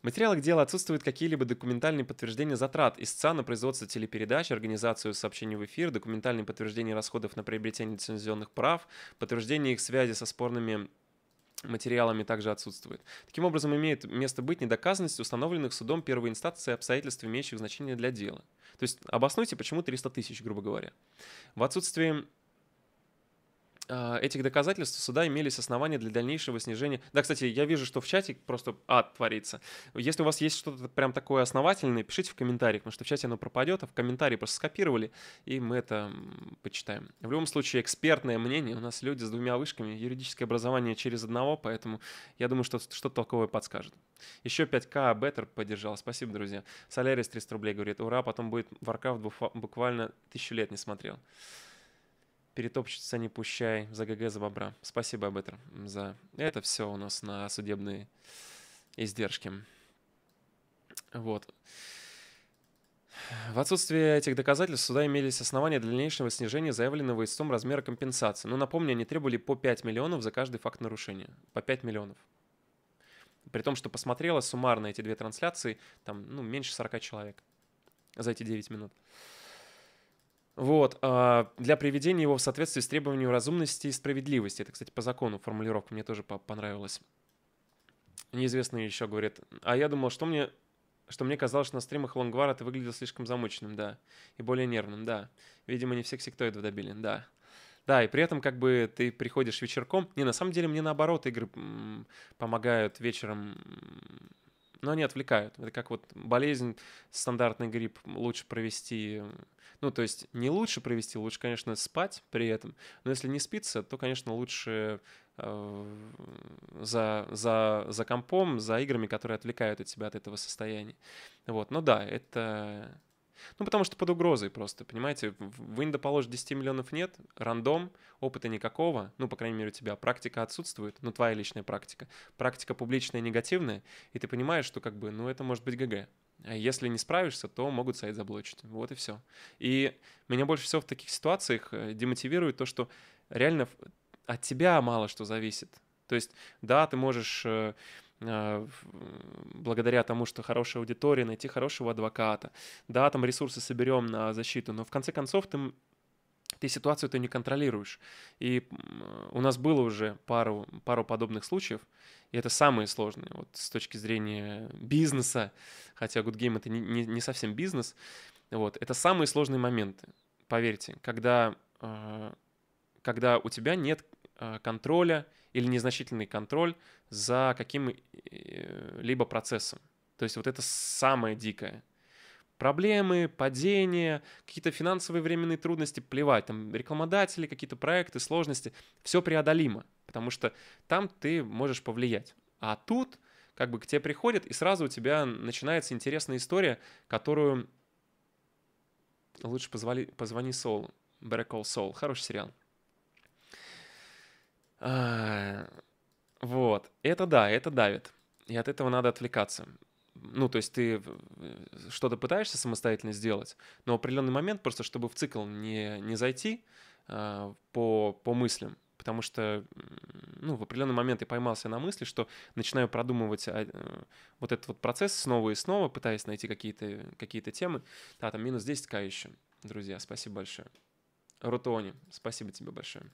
В материалах дела отсутствуют какие-либо документальные подтверждения затрат из на производство телепередач, организацию сообщений в эфир, документальные подтверждения расходов на приобретение лицензионных прав, подтверждение их связи со спорными материалами также отсутствует. Таким образом, имеет место быть недоказанность установленных судом первой инстанции обстоятельств, имеющих значение для дела. То есть обоснуйте, почему 300 тысяч, грубо говоря. В отсутствии а, этих доказательств суда имелись основания для дальнейшего снижения. Да, кстати, я вижу, что в чате просто ад творится. Если у вас есть что-то прям такое основательное, пишите в комментариях, потому что в чате оно пропадет, а в комментарии просто скопировали, и мы это почитаем. В любом случае, экспертное мнение. У нас люди с двумя вышками, юридическое образование через одного, поэтому я думаю, что что-то толковое подскажет. Еще 5К Better поддержал. Спасибо, друзья. Солярис 300 рублей говорит, ура, потом будет Warcraft буквально тысячу лет не смотрел. Перетопчется, не пущай, за ГГ, за бобра. Спасибо, Абетр, за это все у нас на судебные издержки. Вот. В отсутствие этих доказательств суда имелись основания для дальнейшего снижения заявленного истцом размера компенсации. Но напомню, они требовали по 5 миллионов за каждый факт нарушения. По 5 миллионов. При том, что посмотрела суммарно эти две трансляции, там, ну, меньше 40 человек за эти 9 минут. Вот, а, для приведения его в соответствии с требованием разумности и справедливости. Это, кстати, по закону формулировка мне тоже понравилась. Неизвестный еще говорит. А я думал, что мне, что мне казалось, что на стримах Лонгвара ты выглядел слишком замученным, да. И более нервным, да. Видимо, не всех сектоидов добили, да. Да, и при этом как бы ты приходишь вечерком. Не, на самом деле мне наоборот игры помогают вечером но они отвлекают. Это как вот болезнь, стандартный грипп, лучше провести, ну, то есть не лучше провести, лучше, конечно, спать при этом, но если не спится, то, конечно, лучше э, за, за, за компом, за играми, которые отвлекают от тебя от этого состояния. Вот, ну да, это ну, потому что под угрозой просто, понимаете? В Индо положишь 10 миллионов нет, рандом, опыта никакого, ну, по крайней мере, у тебя практика отсутствует, ну, твоя личная практика. Практика публичная негативная, и ты понимаешь, что как бы, ну, это может быть ГГ. А если не справишься, то могут сайт заблочить. Вот и все. И меня больше всего в таких ситуациях э, демотивирует то, что реально от тебя мало что зависит. То есть, да, ты можешь э, Э, благодаря тому, что хорошая аудитория, найти хорошего адвоката. Да, там ресурсы соберем на защиту, но в конце концов ты ты ситуацию ты не контролируешь. И у нас было уже пару, пару подобных случаев, и это самые сложные вот с точки зрения бизнеса, хотя Good Game это не, не, не совсем бизнес, вот, это самые сложные моменты, поверьте, когда, э, когда у тебя нет э, контроля или незначительный контроль за каким-либо процессом. То есть вот это самое дикое. Проблемы, падения, какие-то финансовые временные трудности, плевать, там рекламодатели, какие-то проекты, сложности, все преодолимо, потому что там ты можешь повлиять. А тут как бы к тебе приходят, и сразу у тебя начинается интересная история, которую лучше позвали, позвони Солу, Better Call Saul, хороший сериал. А, вот, это да, это давит. И от этого надо отвлекаться. Ну, то есть ты что-то пытаешься самостоятельно сделать, но определенный момент просто, чтобы в цикл не, не зайти а, по, по мыслям, потому что ну, в определенный момент я поймался на мысли, что начинаю продумывать а, э, вот этот вот процесс снова и снова, пытаясь найти какие-то какие темы. Да, там минус 10к еще, друзья, спасибо большое. Ротони, спасибо тебе большое.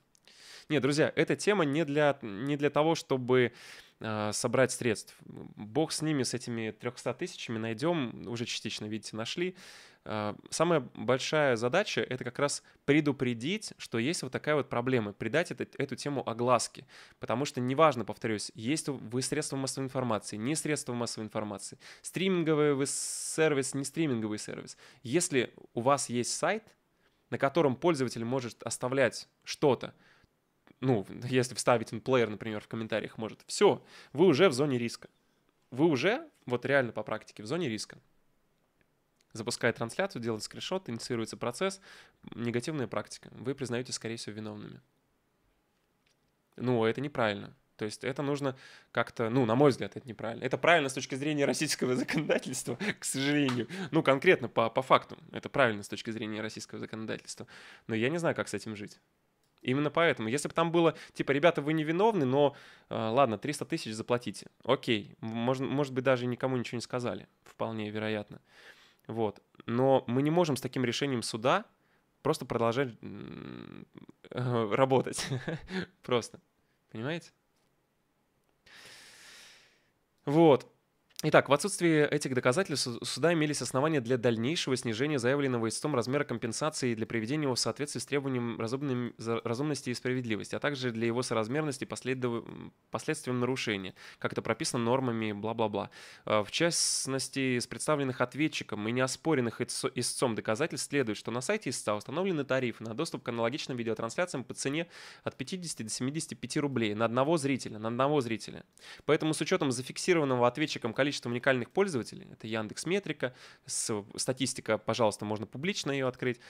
Нет, друзья, эта тема не для, не для того, чтобы а, собрать средств. Бог с ними, с этими 300 тысячами найдем, уже частично, видите, нашли. А, самая большая задача — это как раз предупредить, что есть вот такая вот проблема, придать это, эту тему огласке. Потому что неважно, повторюсь, есть вы средства массовой информации, не средства массовой информации, стриминговый вы сервис, не стриминговый сервис. Если у вас есть сайт, на котором пользователь может оставлять что-то, ну, [LAUGHS] если вставить инплеер, например, в комментариях, может, все, вы уже в зоне риска. Вы уже, вот реально по практике, в зоне риска. Запускает трансляцию, делает скриншот, инициируется процесс, негативная практика. Вы признаете, скорее всего, виновными. Ну, это неправильно. То есть это нужно как-то, ну, на мой взгляд, это неправильно. Это правильно с точки зрения российского [LAUGHS] законодательства, к сожалению. Ну, конкретно по, по факту. Это правильно с точки зрения российского законодательства. Но я не знаю, как с этим жить. Именно поэтому. Если бы там было, типа, ребята, вы не виновны, но э, ладно, 300 тысяч заплатите. Окей, может, может быть, даже никому ничего не сказали. Вполне вероятно. Вот. Но мы не можем с таким решением суда просто продолжать [LAUGHS] работать. [LAUGHS] просто. Понимаете? Вот. Итак, в отсутствии этих доказательств суда имелись основания для дальнейшего снижения заявленного истцом размера компенсации для приведения его в соответствии с требованием разумным, разумности и справедливости, а также для его соразмерности последов... последствиям нарушения, как это прописано нормами бла-бла-бла. Э, в частности, из представленных ответчиком и неоспоренных истцом доказательств следует, что на сайте истца установлены тарифы на доступ к аналогичным видеотрансляциям по цене от 50 до 75 рублей на одного зрителя, на одного зрителя. Поэтому с учетом зафиксированного ответчиком количества количеством уникальных пользователей, это Яндекс Метрика, статистика, пожалуйста, можно публично ее открыть,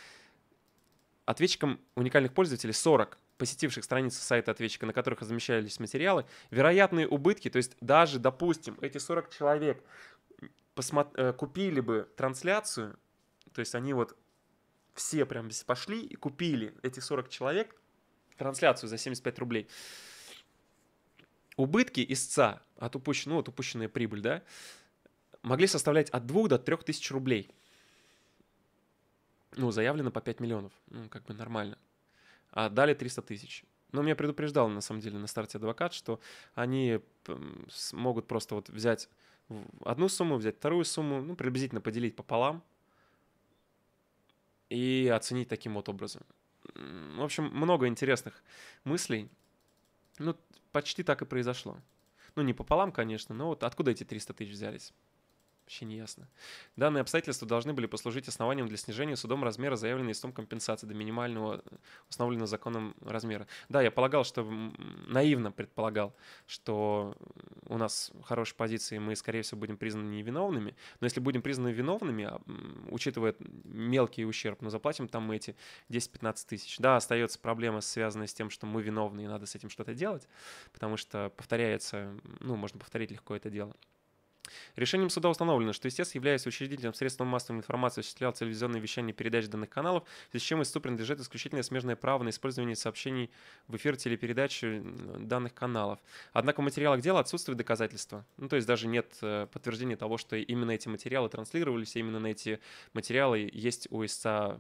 ответчикам уникальных пользователей 40, посетивших страницы сайта ответчика, на которых размещались материалы, вероятные убытки, то есть даже, допустим, эти 40 человек посмотри, э, купили бы трансляцию, то есть они вот все прям пошли и купили эти 40 человек трансляцию за 75 рублей, убытки истца от а упущенной, ну, от упущенная прибыль, да, могли составлять от 2 до 3 тысяч рублей. Ну, заявлено по 5 миллионов. Ну, как бы нормально. А дали 300 тысяч. Но меня предупреждал, на самом деле, на старте адвокат, что они могут просто вот взять одну сумму, взять вторую сумму, ну, приблизительно поделить пополам и оценить таким вот образом. В общем, много интересных мыслей ну, почти так и произошло. Ну, не пополам, конечно, но вот откуда эти 300 тысяч взялись? Вообще не ясно. Данные обстоятельства должны были послужить основанием для снижения судом размера заявленной истом компенсации до минимального э, установленного законом размера. Да, я полагал, что наивно предполагал, что э, у нас хорошие позиции, мы, скорее всего, будем признаны невиновными. Но если будем признаны виновными, а, учитывая мелкий ущерб, но ну, заплатим там эти 10-15 тысяч. Да, остается проблема, связанная с тем, что мы виновны и надо с этим что-то делать, потому что повторяется, ну, можно повторить легко это дело. Решением суда установлено, что истец, являясь учредителем средством массовой информации, осуществлял телевизионное вещание передач данных каналов, в связи чем истцу принадлежит исключительно смежное право на использование сообщений в эфир телепередачи данных каналов. Однако в материалах дела отсутствует доказательства. Ну, то есть даже нет э, подтверждения того, что именно эти материалы транслировались, а именно на эти материалы есть у истца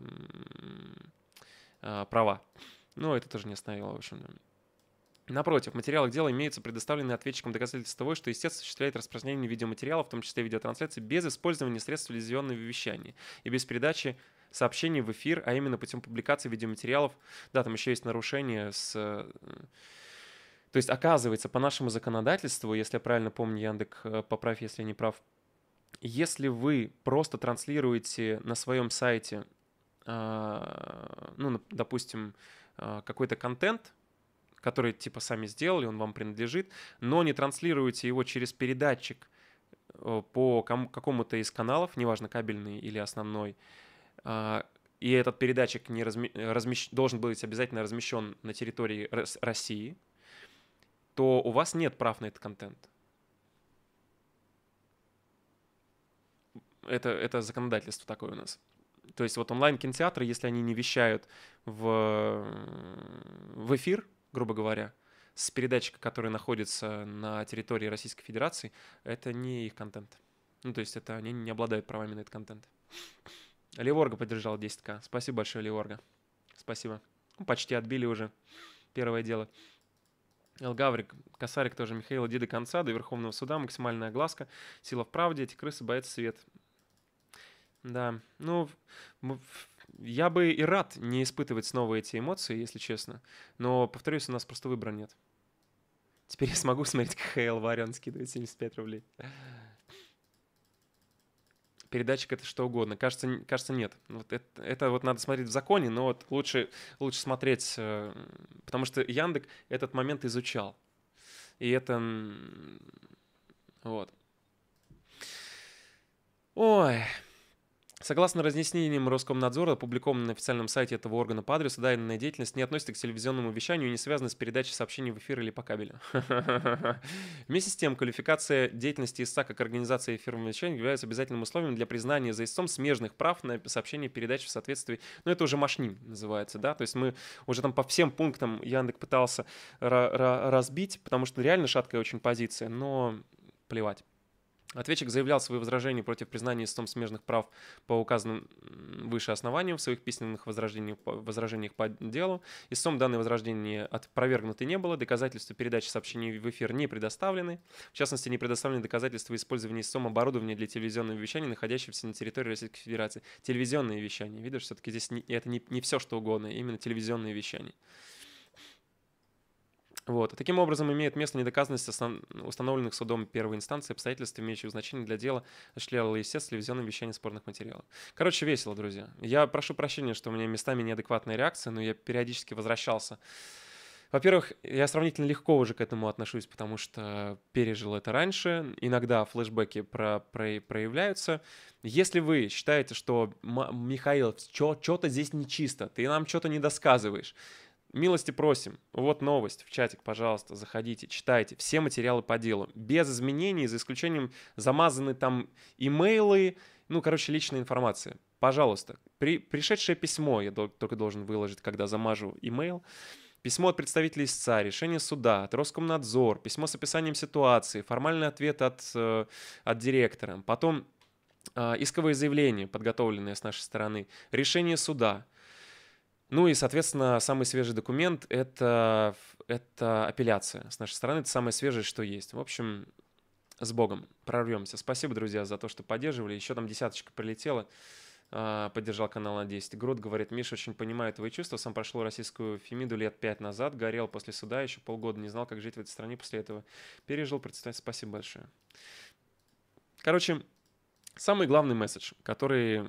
а, права. Но ну, это тоже не остановило, в общем, Напротив, в материалах дела имеются предоставленные ответчикам доказательства того, что истец осуществляет распространение видеоматериалов в том числе видеотрансляции, без использования средств телевизионного вещания и без передачи сообщений в эфир, а именно путем публикации видеоматериалов. Да, там еще есть нарушение с... Э, то есть, оказывается, по нашему законодательству, если я правильно помню, Яндек, э, поправь, если я не прав, если вы просто транслируете на своем сайте, а, ну, допустим, а, какой-то контент, который типа сами сделали, он вам принадлежит, но не транслируете его через передатчик э, по какому-то из каналов, неважно, кабельный или основной, а, и этот передатчик не разми... размещ... должен быть обязательно размещен на территории России, то у вас нет прав на этот контент. Это, это законодательство такое у нас. То есть вот онлайн-кинотеатры, если они не вещают в, в эфир, грубо говоря, с передатчика, который находится на территории Российской Федерации, это не их контент. Ну, то есть это они не обладают правами на этот контент. Леворга поддержал 10к. Спасибо большое, Леворга. Спасибо. Ну, почти отбили уже. Первое дело. Элгаврик, Косарик тоже, Михаил, иди до конца, до Верховного суда, максимальная глазка, сила в правде, эти крысы боятся свет. Да, ну, я бы и рад не испытывать снова эти эмоции, если честно. Но, повторюсь, у нас просто выбора нет. Теперь я смогу смотреть, как Хейл Варен скидывает 75 рублей. Передатчик — это что угодно. Кажется, кажется нет. Вот это, это вот надо смотреть в законе, но вот лучше, лучше смотреть, э, потому что Яндек этот момент изучал. И это... Вот. Ой... Согласно разъяснениям Роскомнадзора, опубликованным на официальном сайте этого органа по адресу, данная деятельность не относится к телевизионному вещанию и не связана с передачей сообщений в эфир или по кабелю. [LAUGHS] Вместе с тем, квалификация деятельности ИСА как организации эфирного вещания является обязательным условием для признания за истцом смежных прав на сообщение передачи в соответствии, ну это уже машним называется, да, то есть мы уже там по всем пунктам Яндекс пытался разбить, потому что ну, реально шаткая очень позиция, но плевать. Ответчик заявлял свои возражения против признания истцом смежных прав по указанным выше основаниям в своих письменных возражениях, возражениях по делу. Истцом данные возражения опровергнуты не было, доказательства передачи сообщений в эфир не предоставлены. В частности, не предоставлены доказательства использования истцом оборудования для телевизионного вещания, находящегося на территории Российской Федерации. Телевизионные вещания. Видишь, все-таки здесь не, это не, не все, что угодно, а именно телевизионные вещания. Вот. Таким образом, имеет место недоказанность установленных судом первой инстанции обстоятельств, имеющих значение для дела, осуществляло ИСЕС с вещание спорных материалов. Короче, весело, друзья. Я прошу прощения, что у меня местами неадекватная реакция, но я периодически возвращался. Во-первых, я сравнительно легко уже к этому отношусь, потому что пережил это раньше. Иногда флешбеки про про проявляются. Если вы считаете, что Михаил, что-то здесь нечисто, ты нам что-то не досказываешь, Милости просим. Вот новость в чатик, пожалуйста, заходите, читайте. Все материалы по делу. Без изменений, за исключением замазаны там имейлы, ну, короче, личная информация. Пожалуйста, при, пришедшее письмо, я до, только должен выложить, когда замажу имейл, письмо от представителей истца, решение суда, от Роскомнадзор, письмо с описанием ситуации, формальный ответ от, э, от директора, потом а, исковое заявление, подготовленное с нашей стороны, решение суда, ну и, соответственно, самый свежий документ — это, это апелляция с нашей стороны. Это самое свежее, что есть. В общем, с Богом. Прорвемся. Спасибо, друзья, за то, что поддерживали. Еще там десяточка прилетела. А, поддержал канал на 10. Груд говорит, Миша очень понимает твои чувства. Сам прошел российскую Фемиду лет пять назад. Горел после суда еще полгода. Не знал, как жить в этой стране после этого. Пережил, представь. Спасибо большое. Короче, самый главный месседж, который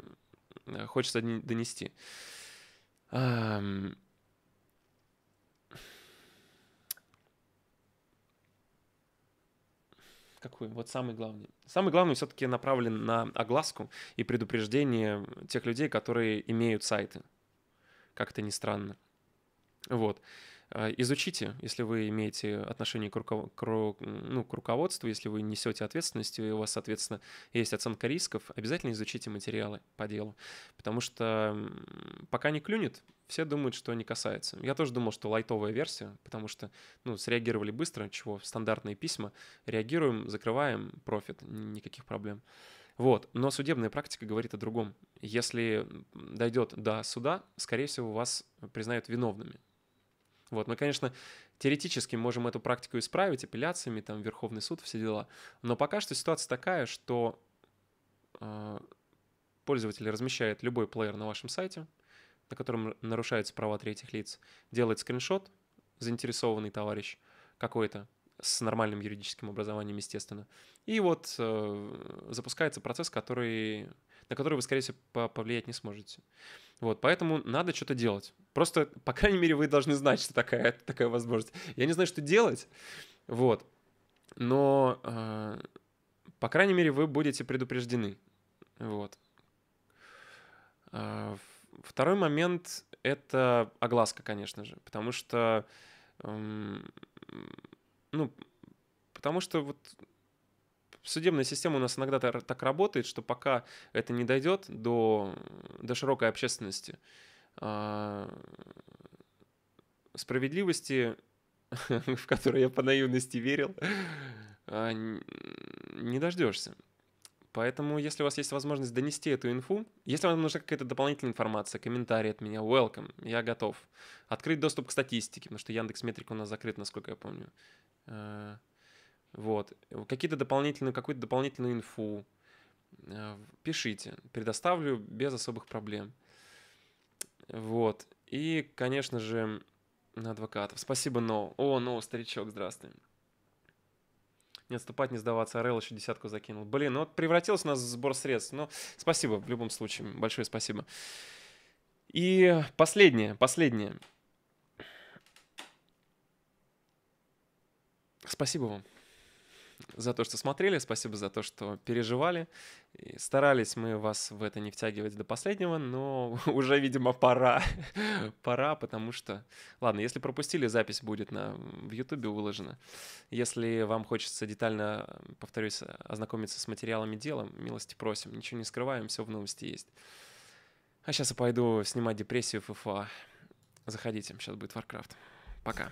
э, хочется донести. Эм... Какую? Вот самый главный. Самый главный все-таки направлен на огласку и предупреждение тех людей, которые имеют сайты. Как это не странно. Вот. Э, изучите, если вы имеете отношение к, руков... к, ру... ну, к руководству, если вы несете ответственность, и у вас, соответственно, есть оценка рисков, обязательно изучите материалы по делу. Потому что пока не клюнет, все думают, что не касается. Я тоже думал, что лайтовая версия, потому что, ну, среагировали быстро, чего, стандартные письма, реагируем, закрываем, профит, никаких проблем. Вот. Но судебная практика говорит о другом. Если дойдет до суда, скорее всего, вас признают виновными. Вот, мы, конечно, теоретически можем эту практику исправить апелляциями, там, Верховный суд, все дела. Но пока что ситуация такая, что э, пользователь размещает любой плеер на вашем сайте, на котором нарушаются права третьих лиц, делает скриншот, заинтересованный товарищ какой-то, с нормальным юридическим образованием, естественно. И вот э, запускается процесс, который, на который вы, скорее всего, повлиять не сможете. Вот, поэтому надо что-то делать. Просто, по крайней мере, вы должны знать, что такая, такая возможность. Я не знаю, что делать, вот. Но, э, по крайней мере, вы будете предупреждены. Вот. Э, второй момент — это огласка, конечно же, потому что э, ну, потому что вот судебная система у нас иногда так работает, что пока это не дойдет до, до широкой общественности, а, справедливости, [LAUGHS] в которой я по наивности верил, а, не дождешься. Поэтому, если у вас есть возможность донести эту инфу, если вам нужна какая-то дополнительная информация, комментарий от меня, welcome, я готов. Открыть доступ к статистике, потому что Яндекс Метрика у нас закрыт, насколько я помню. Э, вот. Какие-то дополнительную, какую-то дополнительную инфу. Э, пишите, предоставлю без особых проблем. Вот. И, конечно же, на адвокатов. Спасибо, но. О, но, старичок, здравствуй. Не отступать, не сдаваться. Орел еще десятку закинул. Блин, ну вот превратился у нас в сбор средств. но ну, спасибо в любом случае. Большое спасибо. И последнее, последнее. Спасибо вам за то, что смотрели, спасибо за то, что переживали. И старались мы вас в это не втягивать до последнего, но [LAUGHS] уже, видимо, пора. [LAUGHS] пора, потому что... Ладно, если пропустили, запись будет на... в Ютубе выложена. Если вам хочется детально, повторюсь, ознакомиться с материалами дела, милости просим. Ничего не скрываем, все в новости есть. А сейчас я пойду снимать депрессию в ФФА. Заходите, сейчас будет Warcraft. Пока.